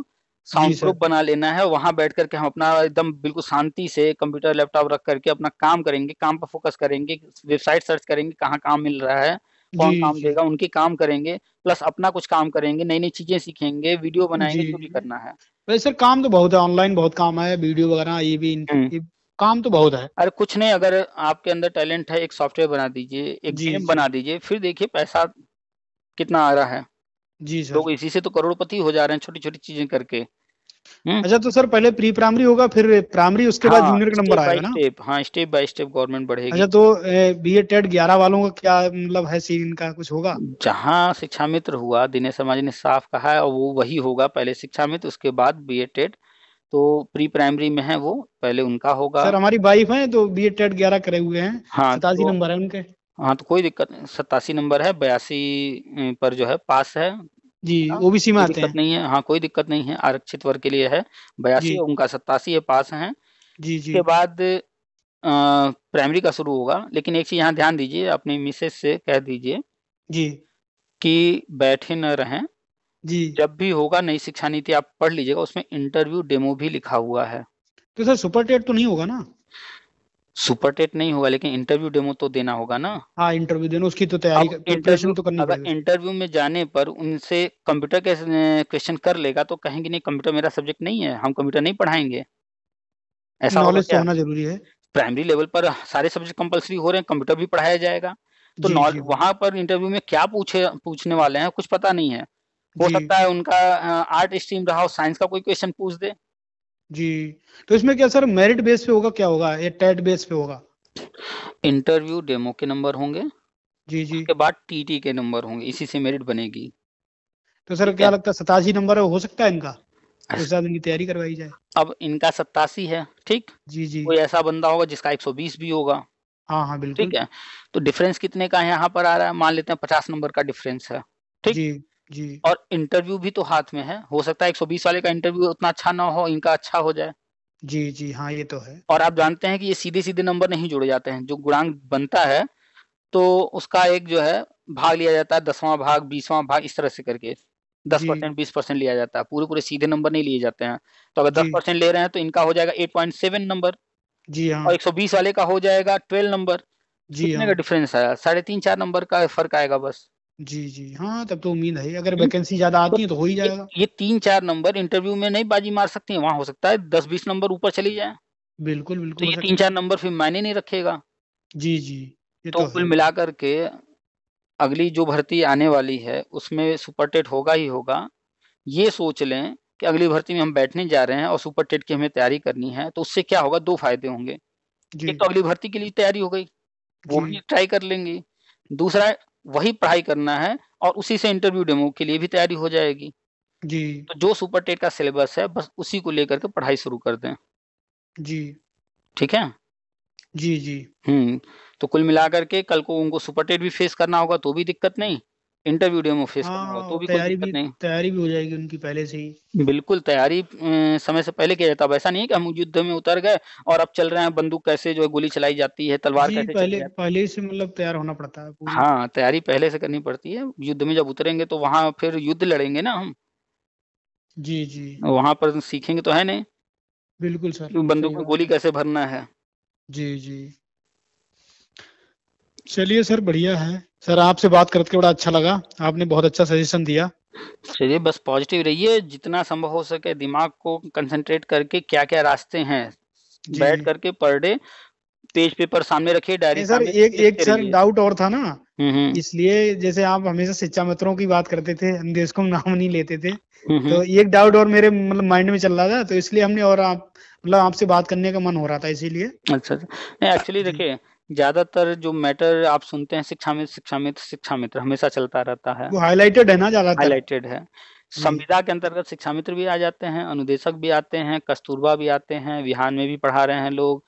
साउंड प्रूफ बना लेना है वहां बैठ करके हम अपना एकदम बिल्कुल शांति से कंप्यूटर लैपटॉप रख करके अपना काम करेंगे काम पर फोकस करेंगे वेबसाइट सर्च करेंगे कहाँ काम मिल रहा है कौन काम देगा उनके काम करेंगे प्लस अपना कुछ काम करेंगे नई नई चीजें सीखेंगे वीडियो बनाएंगे जो तो भी करना है वैसे सर काम तो बहुत है ऑनलाइन बहुत काम है वीडियो वगैरह ये भी हम्म। काम तो बहुत है अरे कुछ नहीं अगर आपके अंदर टैलेंट है एक सॉफ्टवेयर बना दीजिए एक गेम बना दीजिए फिर देखिए पैसा कितना आ रहा है जी सर लोग इसी से तो करोड़पति हो जा रहे हैं छोटी छोटी चीजें करके हम्म। अच्छा तो सर पहले प्री प्राइमरी होगा फिर प्राइमरी उसके बाद हाँ, जूनियर का नंबर आएगा ना हाँ स्टेप बाय स्टेप गवर्नमेंट बढ़ेगी अच्छा तो बी एड टेट ग्यारह वालों का क्या मतलब है सीन का कुछ होगा जहाँ शिक्षा मित्र हुआ दिनेश समाज ने साफ कहा है और वो वही होगा पहले शिक्षा मित्र उसके बाद बी एड टेट तो प्री प्राइमरी में है वो पहले उनका होगा सर हमारी वाइफ है तो बी एड टेट ग्यारह करे हुए हैं हाँ सतासी तो नंबर है उनके हाँ तो कोई दिक्कत नहीं सतासी नंबर है बयासी अं, पर जो है पास है जी ओबीसी हाँ, में आते हैं नहीं है हाँ कोई दिक्कत नहीं है आरक्षित वर्ग के लिए है बयासी उनका सतासी है पास है जी जी इसके बाद प्राइमरी का शुरू होगा लेकिन एक चीज यहाँ ध्यान दीजिए अपनी मिसेज से कह दीजिए जी कि बैठे न रहें जी जब भी होगा नई शिक्षा नीति आप पढ़ लीजिएगा उसमें इंटरव्यू डेमो भी लिखा हुआ है तो सर सुपर टेट तो नहीं होगा ना सुपर टेट नहीं होगा लेकिन इंटरव्यू डेमो तो देना होगा ना हाँ इंटरव्यू देना उसकी तो तैयारी तो करनी अगर इंटरव्यू में जाने पर उनसे कंप्यूटर के क्वेश्चन कर लेगा तो कहेंगे नहीं कंप्यूटर मेरा सब्जेक्ट नहीं है हम कंप्यूटर नहीं पढ़ाएंगे ऐसा नॉलेज तो होना जरूरी है प्राइमरी लेवल पर सारे सब्जेक्ट कंपल्सरी हो रहे हैं कंप्यूटर भी पढ़ाया जाएगा तो नॉलेज वहां पर इंटरव्यू में क्या पूछे पूछने वाले हैं कुछ पता नहीं है हो सकता है उनका आर्ट स्ट्रीम रहा हो साइंस का कोई क्वेश्चन पूछ दे जी तो इसमें क्या सर मेरिट बेस पे होगा क्या होगा या टेट बेस पे होगा इंटरव्यू डेमो के नंबर होंगे जी जी के बाद टीटी के नंबर होंगे इसी से मेरिट बनेगी तो सर क्या लगता है सतासी नंबर हो सकता है इनका उस तो इनकी तैयारी करवाई जाए अब इनका सत्तासी है ठीक जी जी कोई ऐसा बंदा होगा जिसका 120 भी होगा हाँ हाँ बिल्कुल ठीक है तो डिफरेंस कितने का यहाँ पर आ रहा है मान लेते हैं पचास नंबर का डिफरेंस है ठीक जी जी और इंटरव्यू भी तो हाथ में है हो सकता है 120 वाले का इंटरव्यू उतना अच्छा ना हो इनका अच्छा हो जाए जी जी हाँ ये तो है और आप जानते हैं कि ये सीधे सीधे नंबर नहीं जुड़े जाते हैं जो गुणांक बनता है तो उसका एक जो है भाग लिया जाता है दसवां भाग बीसवां भाग इस तरह से करके दस परसेंट बीस परसेंट लिया जाता है पूरे पूरे सीधे नंबर नहीं लिए जाते हैं तो अगर दस परसेंट ले रहे हैं तो इनका हो जाएगा एट पॉइंट सेवन नंबर जी हाँ और एक सौ बीस वाले का हो जाएगा ट्वेल्व नंबर जी हाँ। का डिफरेंस आया साढ़े तीन चार नंबर का फर्क आएगा बस जी, जी। हाँ, तब तो उम्मीद है अगर वैकेंसी ज़्यादा आती है तो हो ही जाएगा। ये तीन चार नंबर इंटरव्यू में नहीं बाजी मार सकते हैं, वहाँ हो सकता है दस बीस नंबर ऊपर चली जाए बिल्कुल, बिल्कुल तो ये तीन चार नंबर फिर मायने नहीं रखेगा। जी, जी। ये तो, तो कुल तो मिलाकर के अगली जो भर्ती आने वाली है, उसमें सुपर टेट होगा ही होगा। ये सोच लें कि अगली भर्ती में हम बैठने जा रहे हैं और सुपर टेट की हमें तैयारी करनी है, तो उससे क्या होगा दो फायदे होंगे। एक तो अगली भर्ती के लिए तैयारी हो गई, वो भी ट्राई कर लेंगे। दूसरा वही पढ़ाई करना है और उसी से इंटरव्यू डेमो के लिए भी तैयारी हो जाएगी जी तो जो सुपर टेट का सिलेबस है बस उसी को लेकर के पढ़ाई शुरू कर दें जी ठीक है जी जी हम्म तो कुल मिलाकर के कल को उनको सुपर टेट भी फेस करना होगा तो भी दिक्कत नहीं इंटरव्यू डे में फेस हाँ, करना हो हाँ, तो भी कोई दिक्कत नहीं तैयारी भी हो जाएगी उनकी पहले से ही बिल्कुल तैयारी समय से पहले किया जाता है ऐसा नहीं कि हम युद्ध में उतर गए और अब चल रहे हैं बंदूक कैसे जो है गोली चलाई जाती है तलवार कैसे पहले पहले से मतलब तैयार होना पड़ता है हाँ तैयारी पहले से करनी पड़ती है युद्ध में जब उतरेंगे तो वहाँ फिर युद्ध लड़ेंगे ना हम जी जी वहाँ पर सीखेंगे तो है नहीं बिल्कुल सर बंदूक में गोली कैसे भरना है जी जी चलिए सर बढ़िया है सर आपसे बात करके बड़ा अच्छा लगा आपने बहुत अच्छा सजेशन दिया चलिए बस पॉजिटिव रहिए जितना संभव हो सके दिमाग को कंसंट्रेट करके क्या क्या रास्ते हैं बैठ करके पर डे पेज पेपर सामने रखिए डायरी सर एक एक सर डाउट और था ना हम्म, हम्म। इसलिए जैसे आप हमेशा शिक्षा मित्रों की बात करते थे देश को नाम नहीं लेते थे हम्म, तो एक डाउट और मेरे मतलब माइंड में चल रहा था तो इसलिए हमने और आप मतलब आपसे बात करने का मन हो रहा था इसीलिए अच्छा अच्छा एक्चुअली देखिए ज्यादातर जो मैटर आप सुनते हैं शिक्षा मित्र शिक्षा मित्र शिक्षा मित्र हमेशा चलता रहता है वो हाईलाइटेड है ना ज्यादा हाईलाइटेड है हम्म। संविदा के अंतर्गत शिक्षा मित्र भी आ जाते हैं अनुदेशक भी आते हैं कस्तूरबा भी आते हैं विहान में भी पढ़ा रहे हैं लोग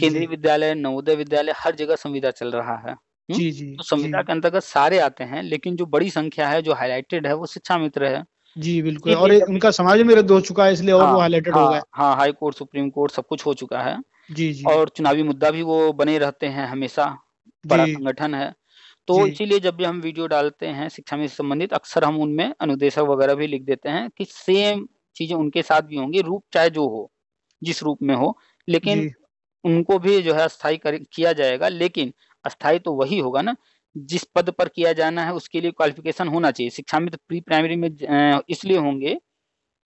केंद्रीय विद्यालय नवोदय विद्यालय हर जगह संविदा चल रहा है हम्म। जी जी तो संविदा के अंतर्गत सारे आते हैं लेकिन जो बड़ी संख्या है जो हाईलाइटेड है वो शिक्षा मित्र है जी बिल्कुल और उनका समाज में रद्द हो चुका है इसलिए और हाँ, वो हाईलाइटेड हो हाँ, गया हाँ हाई कोर्ट सुप्रीम कोर्ट सब कुछ हो चुका है जी जी और चुनावी मुद्दा भी वो बने रहते हैं हमेशा बड़ा संगठन है तो इसीलिए जब भी हम वीडियो डालते हैं शिक्षा में संबंधित अक्सर हम उनमें अनुदेशक वगैरह भी लिख देते हैं कि सेम चीजें उनके साथ भी होंगी रूप चाहे जो हो जिस रूप में हो लेकिन उनको भी जो है अस्थायी किया जाएगा लेकिन अस्थायी तो वही होगा ना जिस पद पर किया जाना है उसके लिए क्वालिफिकेशन होना चाहिए शिक्षा में तो प्री प्राइमरी में इसलिए होंगे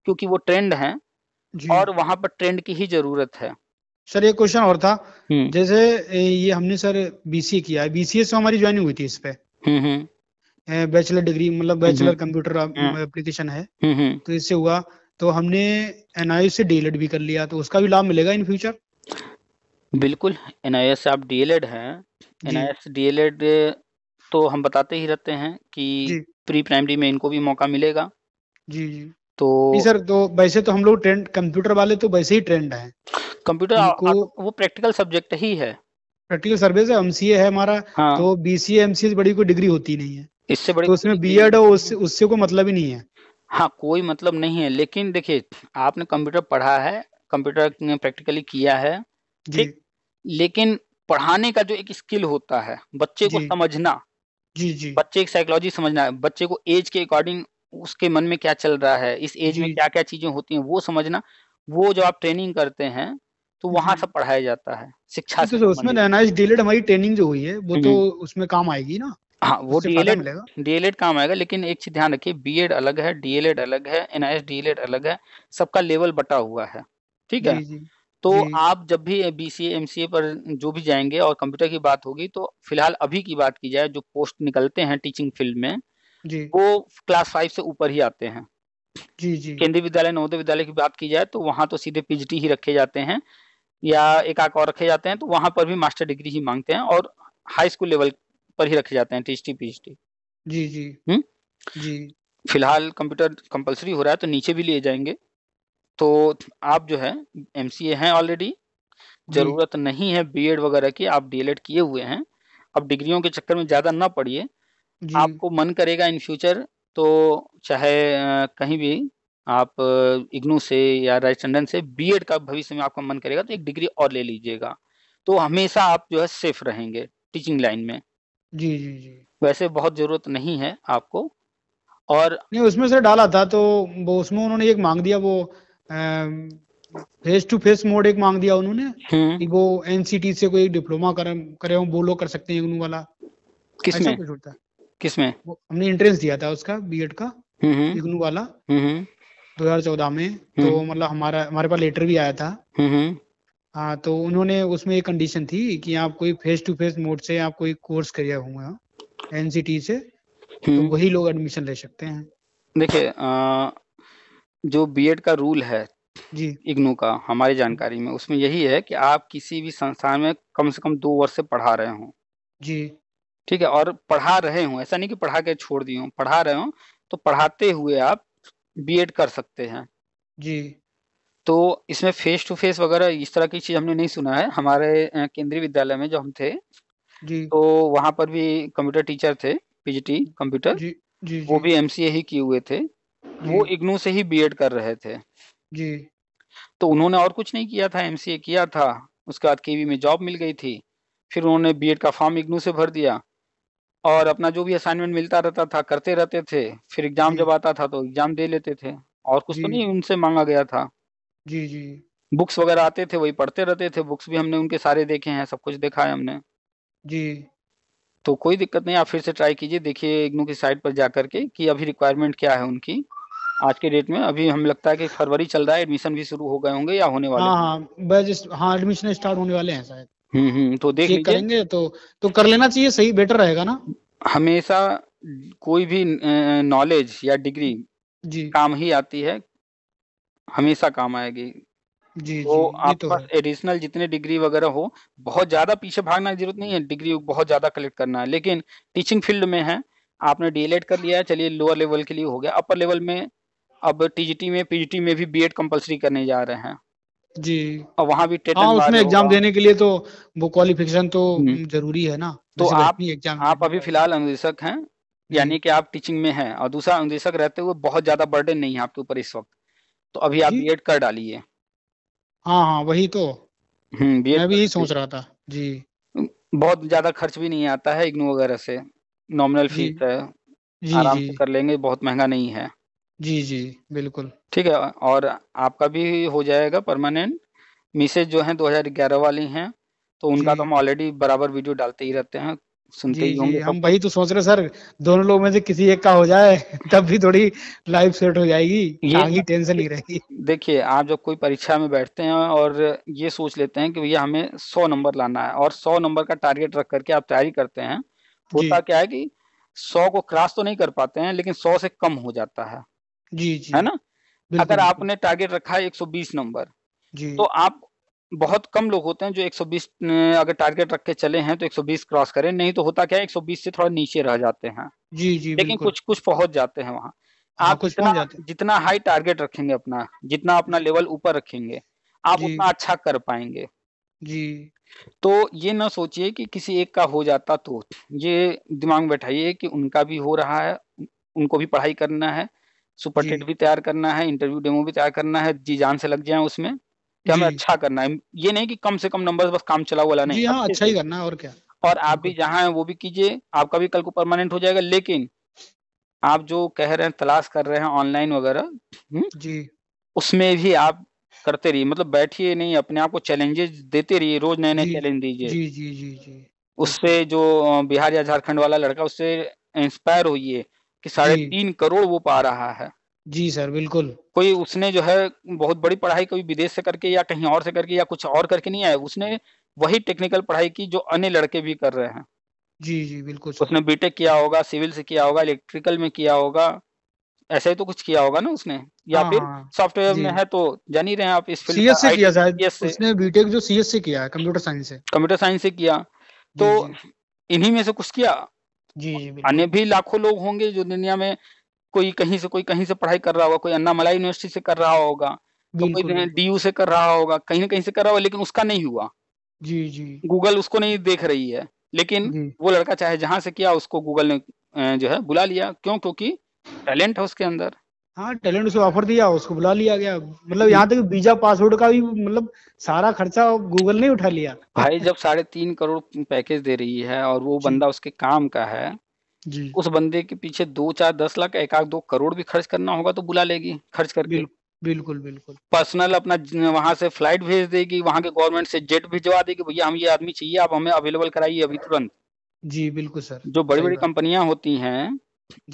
क्योंकि वो ट्रेंड है और वहां पर ट्रेंड की ही जरूरत है सर एक क्वेश्चन और था हम्म। जैसे ये हमने सर बीसीए किया है बीसीए से हमारी ज्वाइनिंग हुई थी इस पे बैचलर हम्म, डिग्री हम्म। मतलब बैचलर कंप्यूटर एप्लीकेशन है तो इससे हुआ तो हमने एनआईओ से डीएलएड e भी कर लिया तो उसका भी लाभ मिलेगा इन फ्यूचर बिल्कुल एनआईओ से आप डीएलएड e हैं एनआईओ से डीएलएड तो हम बताते ही रहते हैं कि प्री प्राइमरी में इनको भी मौका मिलेगा जी जी तो नहीं सर तो वैसे तो हम लोग ट्रेंड कंप्यूटर वाले तो वैसे ही ट्रेंड है कंप्यूटर वो प्रैक्टिकल सब्जेक्ट ही है प्रैक्टिकल सर्विस है एमसीए है हमारा हाँ। तो बीसीए एमसीए बड़ी कोई डिग्री होती नहीं है इससे बड़ी तो उसमें बीएड और उससे उससे कोई मतलब ही नहीं है हाँ कोई मतलब नहीं है लेकिन देखिए आपने कंप्यूटर पढ़ा है कंप्यूटर प्रैक्टिकली किया है ठीक लेकिन पढ़ाने का जो एक स्किल होता है बच्चे को समझना जी जी बच्चे की साइकोलॉजी समझना बच्चे को एज के अकॉर्डिंग उसके मन में क्या चल रहा है इस एज में क्या क्या चीजें होती हैं वो समझना वो जो आप ट्रेनिंग करते हैं तो वहां सब पढ़ाया जाता है शिक्षा तो, उसमें डीएलएड हमारी ट्रेनिंग जो हुई है वो तो उसमें काम आएगी ना हाँ वो डीएलएड डीएलएड काम आएगा लेकिन एक चीज ध्यान रखिए बीएड अलग है डीएलएड अलग है एनआईएस डीएलएड अलग है सबका लेवल बटा हुआ है ठीक है तो आप जब भी बीसीए एमसीए पर जो भी जाएंगे और कंप्यूटर की बात होगी तो फिलहाल अभी की बात की जाए जो पोस्ट निकलते हैं टीचिंग फील्ड में जी वो क्लास फाइव से ऊपर ही आते हैं जी जी केंद्रीय विद्यालय नवोदय विद्यालय की बात की जाए तो वहाँ तो सीधे पीजीटी ही रखे जाते हैं या एक आक और रखे जाते हैं तो वहाँ पर भी मास्टर डिग्री ही मांगते हैं और हाई स्कूल लेवल पर ही रखे जाते हैं एच डी जी जी हुँ? जी फिलहाल कंप्यूटर कंपलसरी हो रहा है तो नीचे भी लिए जाएंगे तो आप जो है एम हैं ऑलरेडी जरूरत नहीं है बीएड वगैरह की आप डीएलएड किए हुए हैं अब डिग्रियों के चक्कर में ज्यादा ना पड़िए आपको मन करेगा इन फ्यूचर तो चाहे कहीं भी आप इग्नू से या राइट टंडन से बीएड का भविष्य में आपका मन करेगा तो एक डिग्री और ले लीजिएगा तो हमेशा आप जो है सेफ रहेंगे टीचिंग लाइन में जी जी जी वैसे बहुत जरूरत नहीं है आपको और नहीं उसमें से डाला था तो वो उसमें उन्होंने एक मांग दिया वो फेस टू फेस मोड एक मांग दिया उन्होंने हम्म। कि वो एनसीटी से कोई डिप्लोमा करे वो लोग कर सकते हैं वाला किसमें किसमें हमने एंट्रेंस दिया था उसका बीएड का हम्म, हम्म। इग्नू वाला हम्म, दो हजार चौदह में तो मतलब हमारा हमारे पास लेटर भी आया था हाँ तो उन्होंने उसमें एक कंडीशन थी कि आप कोई फेस टू फेस मोड से आप कोई कोर्स करिए हुआ एनसीटी से तो वही लोग एडमिशन ले सकते हैं देखिए जो बीएड का रूल है जी इग्नू का हमारी जानकारी में उसमें यही है कि आप किसी भी संस्थान में कम से कम दो वर्ष से पढ़ा रहे हो जी ठीक है और पढ़ा रहे हो ऐसा नहीं कि पढ़ा के छोड़ दिए हूँ पढ़ा रहे हो तो पढ़ाते हुए आप बीएड कर सकते हैं जी तो इसमें फेस टू फेस वगैरह इस तरह की चीज हमने नहीं सुना है हमारे केंद्रीय विद्यालय में जो हम थे जी तो वहां पर भी कंप्यूटर टीचर थे पीजीटी कंप्यूटर जी, जी, जी, वो भी एमसीए ही किए हुए थे वो इग्नू से ही बीएड कर रहे थे जी तो उन्होंने और कुछ नहीं किया था एमसीए किया था उसके बाद केवी में जॉब मिल गई थी फिर उन्होंने बीएड का फॉर्म इग्नू से भर दिया और अपना जो भी असाइनमेंट मिलता रहता था करते रहते थे फिर एग्जाम जब आता था तो एग्जाम दे लेते थे और कुछ तो नहीं उनसे मांगा गया था जी जी बुक्स वगैरह आते थे वही पढ़ते रहते थे बुक्स भी हमने उनके सारे देखे हैं सब कुछ देखा है हमने जी तो कोई दिक्कत नहीं आप फिर से ट्राई कीजिए देखिए इग्नू की साइट पर जाकर के कि अभी रिक्वायरमेंट क्या है उनकी आज के डेट में अभी हम लगता है कि फरवरी चल रहा है एडमिशन भी शुरू हो गए होंगे या होने वाले हाँ हाँ बस हाँ एडमिशन स्टार्ट होने वाले हैं शायद हम्म, हम्म तो देख लीजिए करेंगे तो तो कर लेना चाहिए सही बेटर रहेगा ना हमेशा कोई भी नॉलेज या डिग्री जी काम ही आती है हमेशा काम आएगी जी तो जी, आप तो एडिशनल जितने डिग्री वगैरह हो बहुत ज्यादा पीछे भागना की जरूरत नहीं है डिग्री बहुत ज्यादा कलेक्ट करना है लेकिन टीचिंग फील्ड में है आपने डीएलएड e कर लिया है चलिए लोअर लेवल के लिए हो गया अपर लेवल में अब टीजीटी में पीजीटी में भी बीएड कंपलसरी करने जा रहे हैं जी और वहाँ भी हाँ उसमें एग्जाम देने के लिए तो वो क्वालिफिकेशन तो हम्म। जरूरी है ना तो आप एग्जाम आप अभी फिलहाल अनुदेशक हैं हम्म। यानी कि आप टीचिंग में हैं और दूसरा अनुदेशक रहते हुए बहुत ज्यादा बर्डन नहीं है आपके ऊपर इस वक्त तो अभी आप बी कर डालिए हाँ हाँ वही तो हम्म मैं भी यही सोच रहा था जी बहुत ज्यादा खर्च भी नहीं आता है इग्नू वगैरह से नॉमिनल फीस है आराम से कर लेंगे बहुत महंगा नहीं है जी, जी, बिल्कुल। ठीक है और आपका भी हो जाएगा परमानेंट। मिसेज़ जो है 2011 वाली हैं, तो उनका तो हम ऑलरेडी बराबर वीडियो डालते ही रहते हैं, सुनते जी, ही जी, होंगे हम वही तो सोच रहे सर, दोनों लोगों में से किसी एक का हो जाए तब भी थोड़ी लाइफ सेट हो जाएगी, ये टेंशन नहीं रहेगी। देखिए, आप जब कोई परीक्षा में बैठते हैं और ये सोच लेते हैं कि भैया हमें 100 नंबर लाना है और 100 नंबर का टारगेट रख करके आप तैयारी करते हैं, होता क्या है कि सौ को क्रॉस तो नहीं कर पाते हैं, लेकिन सौ से कम हो जाता है। जी जी है ना अगर आपने टारगेट रखा है 120 नंबर जी तो आप बहुत कम लोग होते हैं जो 120 अगर टारगेट रख के चले हैं तो 120 क्रॉस करें नहीं तो होता क्या है 120 से थोड़ा नीचे रह जाते हैं जी जी लेकिन कुछ कुछ पहुंच जाते हैं वहाँ हाँ, आप कुछ जितना, जितना हाई टारगेट रखेंगे अपना जितना अपना लेवल ऊपर रखेंगे आप उतना अच्छा कर पाएंगे जी तो ये ना सोचिए कि किसी एक का हो जाता तो ये दिमाग में बैठाइए कि उनका भी हो रहा है उनको भी पढ़ाई करना है सुपर टेट भी तैयार करना है इंटरव्यू डेमो भी तैयार करना है जी जान से लग जाए उसमें कि हमें अच्छा करना है ये नहीं कि कम से कम नंबर बस काम चला वाला नहीं जी हाँ, अच्छा ही करना है और क्या और आप भी जहाँ है वो भी कीजिए आपका भी कल को परमानेंट हो जाएगा लेकिन आप जो कह रहे हैं तलाश कर रहे हैं ऑनलाइन वगैरह हम्म, जी उसमें भी आप करते रहिए मतलब बैठिए नहीं अपने आप को चैलेंजेस देते रहिए रोज नए नए चैलेंज दीजिए जी जी जी जी उससे जो बिहार या झारखंड वाला लड़का उससे इंस्पायर होइए कि साढ़े तीन करोड़ वो पा रहा है जी सर बिल्कुल कोई उसने जो है बहुत बड़ी पढ़ाई कभी विदेश से करके या कहीं और से करके या कुछ और करके नहीं आया उसने वही टेक्निकल पढ़ाई की जो अन्य लड़के भी कर रहे हैं जी जी बिल्कुल उसने बीटेक किया होगा सिविल से किया होगा इलेक्ट्रिकल में किया होगा ऐसा ही तो कुछ किया होगा ना उसने या हाँ, फिर सॉफ्टवेयर हाँ। में है तो जान ही रहे हैं आप इस फील्ड से किया शायद उसने बीटेक जो सीएस से किया है कंप्यूटर साइंस से कंप्यूटर साइंस से किया तो इन्हीं में से कुछ किया जी जी अन्य भी लाखों लोग होंगे जो दुनिया में कोई कहीं से कोई कहीं से पढ़ाई कर रहा होगा कोई अन्नामला यूनिवर्सिटी से कर रहा होगा तो कोई डीयू से कर रहा होगा कहीं ना कहीं से कर रहा होगा लेकिन उसका नहीं हुआ जी जी गूगल उसको नहीं देख रही है लेकिन वो लड़का चाहे जहां से किया उसको गूगल ने जो है बुला लिया क्यों क्योंकि टैलेंट है उसके अंदर हाँ टैलेंट उसे ऑफर दिया उसको बुला लिया गया मतलब यहाँ तक वीजा पासवर्ड का भी मतलब सारा खर्चा गूगल ने उठा लिया भाई जब साढ़े तीन करोड़ पैकेज दे रही है और वो बंदा उसके काम का है जी उस बंदे के पीछे दो चार दस लाख एक आध दो करोड़ भी खर्च करना होगा तो बुला लेगी खर्च करके बिल्कुल बिल्कुल पर्सनल अपना वहां से फ्लाइट भेज देगी वहां के गवर्नमेंट से जेट भिजवा देगी भैया हम ये आदमी चाहिए आप हमें अवेलेबल कराइए अभी तुरंत जी बिल्कुल सर जो बड़ी बड़ी कंपनियां होती हैं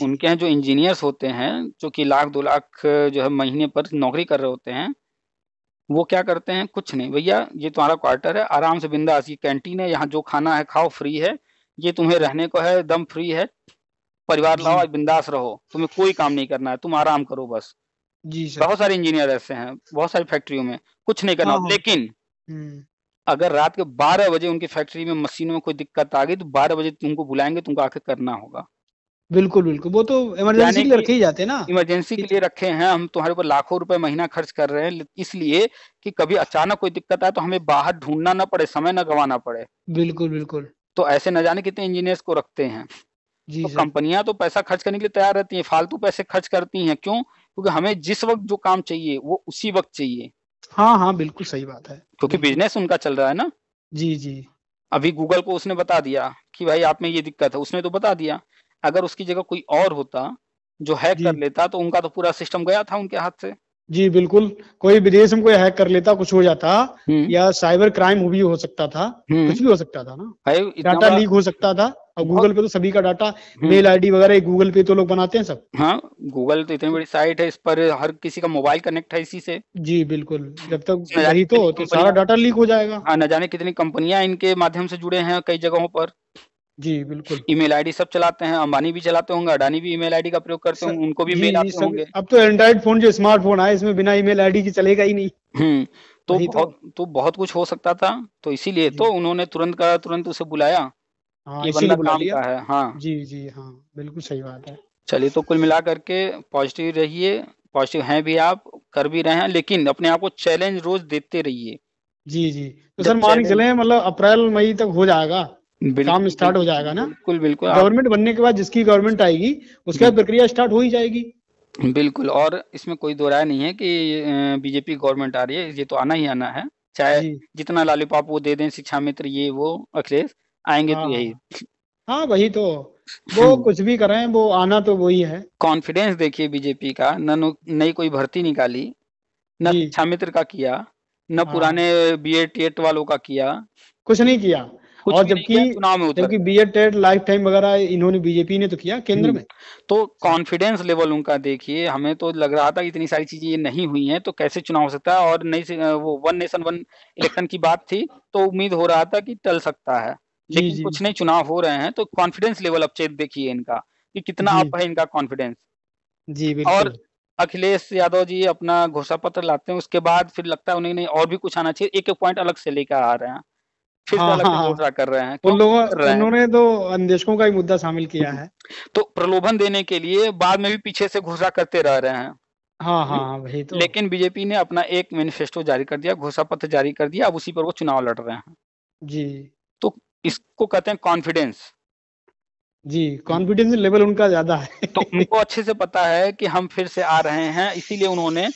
उनके यहाँ जो इंजीनियर्स होते हैं जो कि लाख दो लाख जो है महीने पर नौकरी कर रहे होते हैं वो क्या करते हैं कुछ नहीं भैया ये तुम्हारा क्वार्टर है आराम से बिंदास ये कैंटीन है यहाँ जो खाना है खाओ फ्री है ये तुम्हें रहने को है दम फ्री है परिवार लाओ बिंदास रहो तुम्हें कोई काम नहीं करना है तुम आराम करो बस जी सर बहुत सारे इंजीनियर ऐसे हैं बहुत सारी फैक्ट्रियों में कुछ नहीं करना हाँ, हाँ। लेकिन हम्म। अगर रात के बारह बजे उनकी फैक्ट्री में मशीनों में कोई दिक्कत आ गई तो बारह बजे तुमको बुलाएंगे तुमको आके करना होगा बिल्कुल बिल्कुल वो तो इमरजेंसी के लिए रखे ही जाते हैं ना इमरजेंसी के लिए रखे हैं हम तुम्हारे ऊपर लाखों रुपए महीना खर्च कर रहे हैं इसलिए कि कभी अचानक कोई दिक्कत आए तो हमें बाहर ढूंढना ना पड़े समय ना गवाना पड़े बिल्कुल बिल्कुल तो ऐसे न जाने कितने इंजीनियर्स को रखते हैं जी तो कंपनियां तो पैसा खर्च करने के लिए तैयार रहती है फालतू पैसे खर्च करती हैं क्यों क्योंकि हमें जिस वक्त जो काम चाहिए वो उसी वक्त चाहिए हाँ हाँ बिल्कुल सही बात है क्योंकि बिजनेस उनका चल रहा है ना जी जी अभी गूगल को उसने बता दिया कि भाई आप में ये दिक्कत है उसने तो बता दिया अगर उसकी जगह कोई और होता जो हैक कर लेता तो उनका तो पूरा सिस्टम गया था उनके हाथ से जी बिल्कुल कोई विदेश में कोई हैक कर लेता कुछ हो जाता हम्म। या साइबर क्राइम भी हो सकता था हम्म। कुछ भी हो सकता था ना डाटा लीक हो सकता था और गूगल पे तो सभी का डाटा मेल आईडी वगैरह गूगल पे तो लोग बनाते हैं सब हाँ गूगल तो इतनी बड़ी साइट है इस पर हर किसी का मोबाइल कनेक्ट है इसी से जी बिल्कुल जब तक तो, तो सारा डाटा लीक हो जाएगा हाँ न जाने कितनी कंपनियां इनके माध्यम से जुड़े हैं कई जगहों पर जी बिल्कुल ईमेल आईडी सब चलाते हैं अंबानी भी चलाते होंगे अडानी भी ईमेल आईडी का प्रयोग करते होंगे उनको भी मेल आते होंगे अब तो एंड्रॉइड फोन जो स्मार्टफोन आए इसमें बिना ईमेल आईडी के चलेगा ही नहीं हम्म तो, तो। बहुत, तो तो बहुत कुछ हो सकता था तो इसीलिए तो उन्होंने तुरंत करा तुरंत उसे बुलाया हाँ, इसीलिए बुला लिया है हाँ जी जी हाँ बिल्कुल सही बात है चलिए तो कुल मिला करके पॉजिटिव रहिए पॉजिटिव हैं भी आप कर भी रहे हैं लेकिन अपने आप को चैलेंज रोज देते रहिए जी जी तो सर मान के चले मतलब अप्रैल मई तक हो जाएगा काम स्टार्ट हो जाएगा ना बिल्कुल बिल्कुल गवर्नमेंट बनने के बाद जिसकी गवर्नमेंट आएगी उसके बाद प्रक्रिया स्टार्ट हो ही जाएगी बिल्कुल और इसमें कोई दो राय नहीं है कि बीजेपी गवर्नमेंट आ रही है ये तो आना ही आना है चाहे जितना लालीपाप वो दे दें शिक्षा मित्र ये वो अखिलेश आएंगे तो हाँ। यही हाँ वही तो वो हम्म। कुछ भी करें वो आना तो वही है कॉन्फिडेंस देखिए बीजेपी का न नई कोई भर्ती निकाली न शिक्षा मित्र का किया न हाँ। पुराने बी एड टी वालों का किया कुछ नहीं किया और जबकि चुनाव में जबकि B Ed TET life time वगैरह इन्होंने बीजेपी ने तो किया केंद्र हम्म। में तो कॉन्फिडेंस लेवल उनका देखिए हमें तो लग रहा था इतनी सारी चीजें ये नहीं हुई हैं तो कैसे चुनाव हो सकता है और नई वो वन नेशन वन इलेक्शन की बात थी तो उम्मीद हो रहा था कि टल सकता है लेकिन कुछ नहीं चुनाव हो रहे हैं तो कॉन्फिडेंस लेवल अब चेक देखिए इनका कि कितना अप है इनका कॉन्फिडेंस जी और अखिलेश यादव जी अपना घोषणा पत्र लाते हैं उसके बाद फिर लगता है उन्हें नहीं और भी कुछ आना चाहिए एक एक पॉइंट अलग से लेकर आ रहे हैं फिर हाँ, हाँ, हाँ, हाँ, कर रहे हैं उन लोगों उन्होंने तो अन्वेषकों का ही मुद्दा शामिल किया है तो प्रलोभन देने के लिए बाद में भी पीछे से घोषणा करते रह रहे हैं हाँ हाँ, हाँ वही तो लेकिन बीजेपी ने अपना एक मैनिफेस्टो जारी कर दिया घोषणा पत्र जारी कर दिया अब उसी पर वो चुनाव लड़ रहे हैं जी तो इसको कहते हैं कॉन्फिडेंस जी कॉन्फिडेंस लेवल उनका ज्यादा है तो उनको अच्छे से पता है कि हम फिर से आ रहे हैं इसीलिए उन्होंने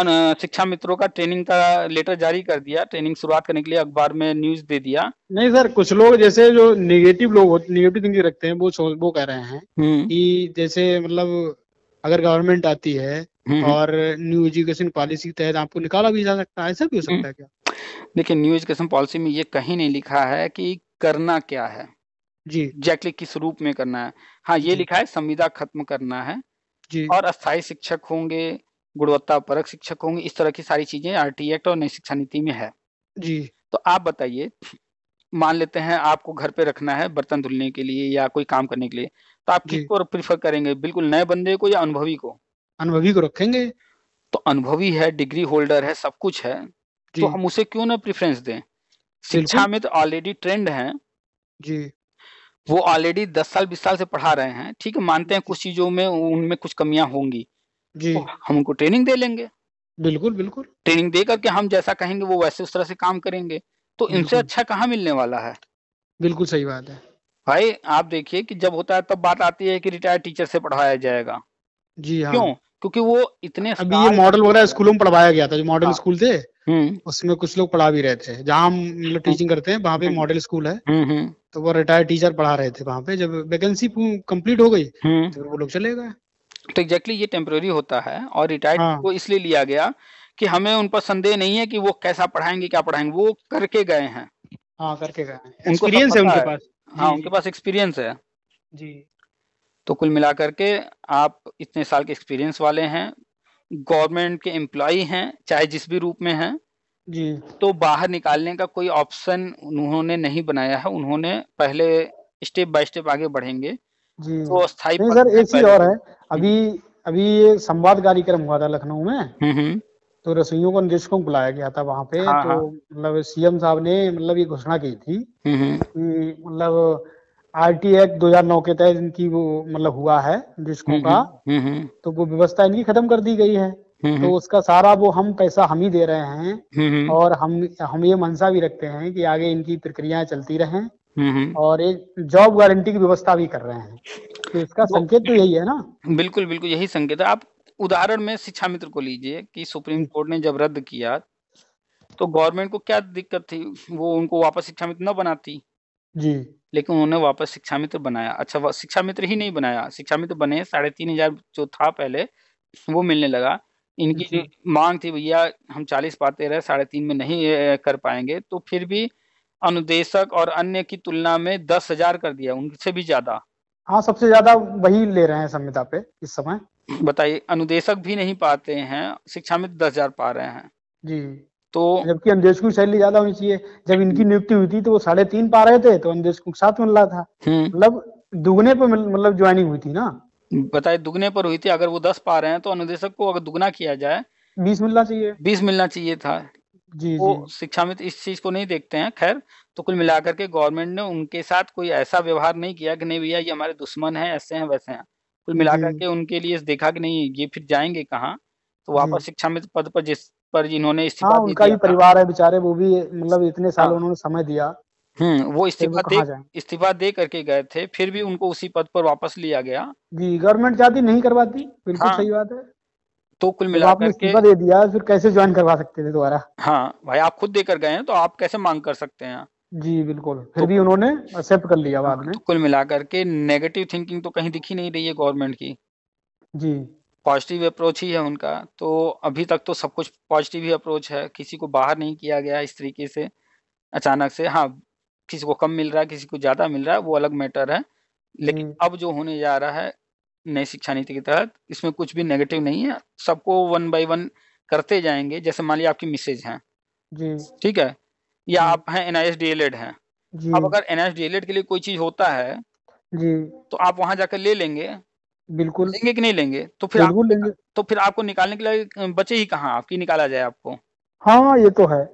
शिक्षा मित्रों का ट्रेनिंग का लेटर जारी कर दिया ट्रेनिंग शुरुआत करने के लिए अखबार में न्यूज दे दिया नहीं सर कुछ लोग जैसे जो निगेटिव लोग निगेटिव थिंकिंग रखते हैं वो वो कह रहे हैं हम्म। कि जैसे मतलब अगर गवर्नमेंट आती है हम्म, हम्म। और न्यू एजुकेशन पॉलिसी के तहत आपको निकाला भी जा सकता है ऐसा भी हो सकता है क्या देखिए न्यू एजुकेशन पॉलिसी में ये कहीं नहीं लिखा है कि करना क्या है जी एग्जैक्टली किस रूप में करना है हाँ ये लिखा है संविदा खत्म करना है जी और अस्थायी शिक्षक होंगे गुणवत्ता परक शिक्षक होंगे इस तरह की सारी चीजें आरटी एक्ट और नई शिक्षा नीति में है जी तो आप बताइए मान लेते हैं आपको घर पे रखना है बर्तन धुलने के लिए या कोई काम करने के लिए तो आप किसको प्रिफर करेंगे बिल्कुल नए बंदे को या अनुभवी को अनुभवी को रखेंगे तो अनुभवी है डिग्री होल्डर है सब कुछ है तो हम उसे क्यों ना प्रिफरेंस दें शिक्षा में तो ऑलरेडी ट्रेंड है जी वो ऑलरेडी दस साल बीस साल से पढ़ा रहे हैं ठीक है मानते हैं कुछ चीजों में उनमें कुछ कमियां होंगी जी तो हमको ट्रेनिंग दे लेंगे बिल्कुल बिल्कुल ट्रेनिंग दे करके हम जैसा कहेंगे वो वैसे उस तरह से काम करेंगे तो इनसे अच्छा कहाँ मिलने वाला है बिल्कुल सही बात है भाई आप देखिए कि जब होता है तब बात आती है कि रिटायर्ड टीचर से पढ़ाया जाएगा जी हाँ क्यों क्योंकि वो इतने अभी ये मॉडल वगैरह स्कूलों में पढ़वाया गया था जो मॉडल स्कूल हाँ। थे हम्म। उसमें कुछ लोग पढ़ा भी रहे थे जहाँ हम मतलब टीचिंग हम्म। करते हैं वहाँ पे मॉडल स्कूल है हम्म, तो वो रिटायर्ड टीचर पढ़ा रहे थे वहाँ पे जब वैकेंसी कंप्लीट हो गई तो वो लोग चले गए तो एग्जैक्टली ये टेम्प्रोरी होता है और रिटायर्ड हाँ. को इसलिए लिया गया कि हमें उन पर संदेह नहीं है कि वो कैसा पढ़ाएंगे क्या पढ़ाएंगे वो करके गए हैं हाँ करके गए हैं एक्सपीरियंस तो है हाँ, उनके पास हाँ उनके पास एक्सपीरियंस है जी तो कुल मिलाकर के आप इतने साल के एक्सपीरियंस वाले हैं गवर्नमेंट के एम्प्लॉय हैं चाहे जिस भी रूप में हैं जी तो बाहर निकालने का कोई ऑप्शन उन्होंने नहीं बनाया है उन्होंने पहले स्टेप बाय स्टेप आगे बढ़ेंगे जी तो अस्थायी सर एक चीज और तो है अभी अभी ये संवाद कार्यक्रम हुआ था लखनऊ में हम्म, हम्म। तो रसोइयों को निदेशकों को बुलाया गया था वहाँ पे हाँ, तो हाँ। मतलब सीएम साहब ने मतलब ये घोषणा की थी हम्म, कि मतलब टी एक्ट दो हजार नौ के तहत इनकी वो मतलब हुआ है निदेशकों का तो वो व्यवस्था इनकी खत्म कर दी गई है तो उसका सारा वो हम पैसा हम ही दे रहे हैं और हम हम ये मनसा भी रखते हैं कि आगे इनकी प्रक्रियाएं चलती रहें हम्म, हम्म। और एक जॉब गारंटी की व्यवस्था भी कर रहे हैं तो इसका संकेत तो यही है ना बिल्कुल बिल्कुल यही संकेत है आप उदाहरण में शिक्षा मित्र को लीजिए कि सुप्रीम कोर्ट ने जब रद्द किया तो गवर्नमेंट को क्या दिक्कत थी वो उनको वापस शिक्षा मित्र न बनाती जी लेकिन उन्होंने वापस शिक्षा मित्र बनाया अच्छा शिक्षा मित्र ही नहीं बनाया शिक्षा मित्र बने साढ़े तीन हजार जो था पहले वो मिलने लगा इनकी जो मांग थी भैया हम चालीस पाते रहे साढ़े तीन में नहीं कर पाएंगे तो फिर भी अनुदेशक और अन्य की तुलना में दस हजार कर दिया उनसे भी ज्यादा हाँ सबसे ज्यादा वही ले रहे हैं संहिता पे इस समय बताइए अनुदेशक भी नहीं पाते हैं शिक्षा में दस हजार पा रहे हैं जी तो जबकि अनुदेशकों की सैलरी ज्यादा होनी चाहिए जब इनकी नियुक्ति हुई थी तो वो साढ़े तीन पा रहे थे तो अनुदेशकों के साथ मिल रहा था हम्म। मतलब दुगने पर मतलब ज्वाइनिंग हुई थी ना बताए दुगने पर हुई थी अगर वो दस पा रहे हैं तो अनुदेशक को अगर दुगना किया जाए बीस मिलना चाहिए बीस मिलना चाहिए था जी वो जी शिक्षाविद इस चीज को नहीं देखते हैं खैर तो कुल मिलाकर के गवर्नमेंट ने उनके साथ कोई ऐसा व्यवहार नहीं किया कि नहीं भैया ये हमारे दुश्मन है ऐसे हैं वैसे हैं कुल मिलाकर के उनके लिए देखा कि नहीं ये फिर जाएंगे कहाँ तो जी शिक्षा में पद पर जिस पर जिन्होंने हाँ इस्तीफा उनका भी परिवार है बेचारे वो भी मतलब हाँ। इतने साल हाँ उन्होंने समय दिया हम्म वो इस्तीफा दे इस्तीफा दे करके गए थे फिर भी उनको उसी पद पर वापस लिया गया जी गवर्नमेंट जाती नहीं करवाती बिल्कुल हाँ सही बात है तो कुल मिला तो के दे दिया फिर कैसे ज्वाइन करवा सकते थे दोबारा हाँ भाई आप खुद देकर गए हैं तो आप कैसे मांग कर सकते हैं जी बिल्कुल तो फिर तो, भी उन्होंने एक्सेप्ट कर लिया बाद में तो कुल मिलाकर के नेगेटिव थिंकिंग तो कहीं दिखी नहीं रही है गवर्नमेंट की जी पॉजिटिव अप्रोच ही है उनका तो अभी तक तो सब कुछ पॉजिटिव ही अप्रोच है किसी को बाहर नहीं किया गया इस तरीके से अचानक से हाँ किसी को कम मिल रहा है किसी को ज्यादा मिल रहा है वो अलग मैटर है लेकिन हम्म। अब जो होने जा रहा है नई शिक्षा नीति के तहत इसमें कुछ भी नेगेटिव नहीं है सबको वन बाय वन करते जाएंगे जैसे मान लिया आपकी मिसेज है ठीक है या आप हैं एनआईएस डीएलएड हैं अब अगर एनआईएस डीएलएड के लिए कोई चीज होता है जी तो आप वहां जाकर ले लेंगे बिल्कुल लेंगे कि नहीं लेंगे तो फिर आप, लेंगे तो फिर आपको निकालने के लिए बचे ही कहाँ आपकी निकाला जाए आपको हाँ ये तो है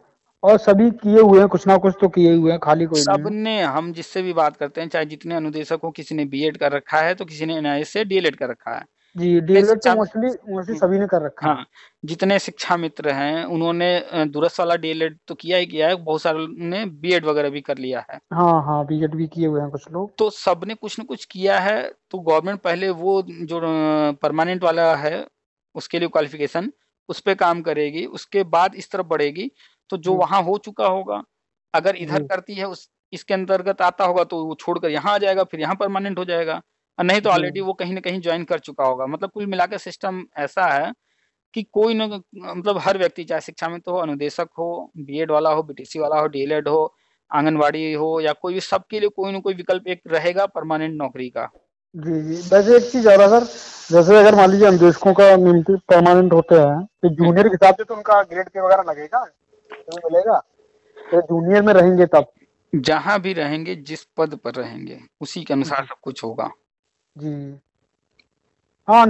और सभी किए हुए हैं कुछ ना कुछ तो किए हुए हैं खाली कोई ने हम जिससे भी बात करते हैं चाहे जितने अनुदेशक हो किसी ने बी कर रखा है तो किसी ने एनआईएस से डीएलएड कर रखा है जी डीएलएड तो मोस्टली मोस्टली सभी ने कर रखा हाँ जितने शिक्षा मित्र हैं उन्होंने वाला डीएलएड तो किया ही किया है बहुत सारे ने बीएड वगैरह भी कर लिया है हाँ हाँ बीएड भी किए हुए हैं कुछ लोग तो सब ने कुछ न कुछ किया है तो गवर्नमेंट पहले वो जो परमानेंट वाला है उसके लिए क्वालिफिकेशन उस पर काम करेगी उसके बाद इस तरफ बढ़ेगी तो जो हम्म। वहां हो चुका होगा अगर इधर हम्म। करती है उस इसके अंतर्गत आता होगा तो वो छोड़कर यहाँ आ जाएगा फिर यहाँ परमानेंट हो जाएगा और नहीं तो ऑलरेडी हम्म। वो कहीं ना कहीं ज्वाइन कर चुका होगा मतलब कुल मिलाकर सिस्टम ऐसा है कि कोई ना मतलब हर व्यक्ति चाहे शिक्षा में तो हो अनुदेशक हो बीएड वाला हो बीटीसी वाला हो डी हो आंगनबाड़ी हो या कोई भी सबके लिए कोई ना कोई विकल्प एक रहेगा परमानेंट नौकरी का जी जी वैसे एक चीज और सर जैसे अगर मान लीजिए अनुदेशकों का परमानेंट होते हैं तो जूनियर के हिसाब से तो उनका ग्रेड के वगैरह लगेगा मिलेगा तो जूनियर में रहेंगे तब जहाँ भी रहेंगे जिस पद पर रहेंगे उसी के अनुसार सब कुछ होगा जी हाँ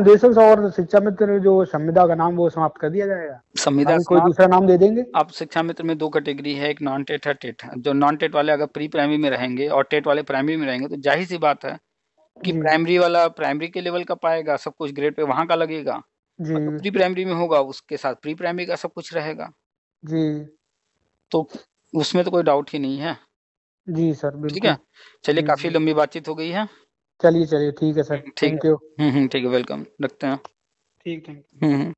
और शिक्षा मित्र जो संविदा का नाम वो समाप्त कर दिया जाएगा संविदा कोई दूसरा नाम दे देंगे आप शिक्षा मित्र में दो कैटेगरी है एक नॉन टेट है टेट जो नॉन टेट वाले अगर प्री प्राइमरी में रहेंगे और टेट वाले प्राइमरी में रहेंगे तो जाहिर सी बात है कि प्राइमरी वाला प्राइमरी के लेवल का पाएगा सब कुछ ग्रेड पे वहाँ का लगेगा प्री प्राइमरी में होगा उसके साथ प्री प्राइमरी का सब कुछ रहेगा जी तो उसमें तो कोई डाउट ही नहीं है जी सर ठीक है चलिए हम्म, काफी हम्म। लंबी बातचीत हो गई है चलिए चलिए ठीक है सर ठीक हम्म, हम्म ठीक है वेलकम रखते हैं ठीक थैंक यू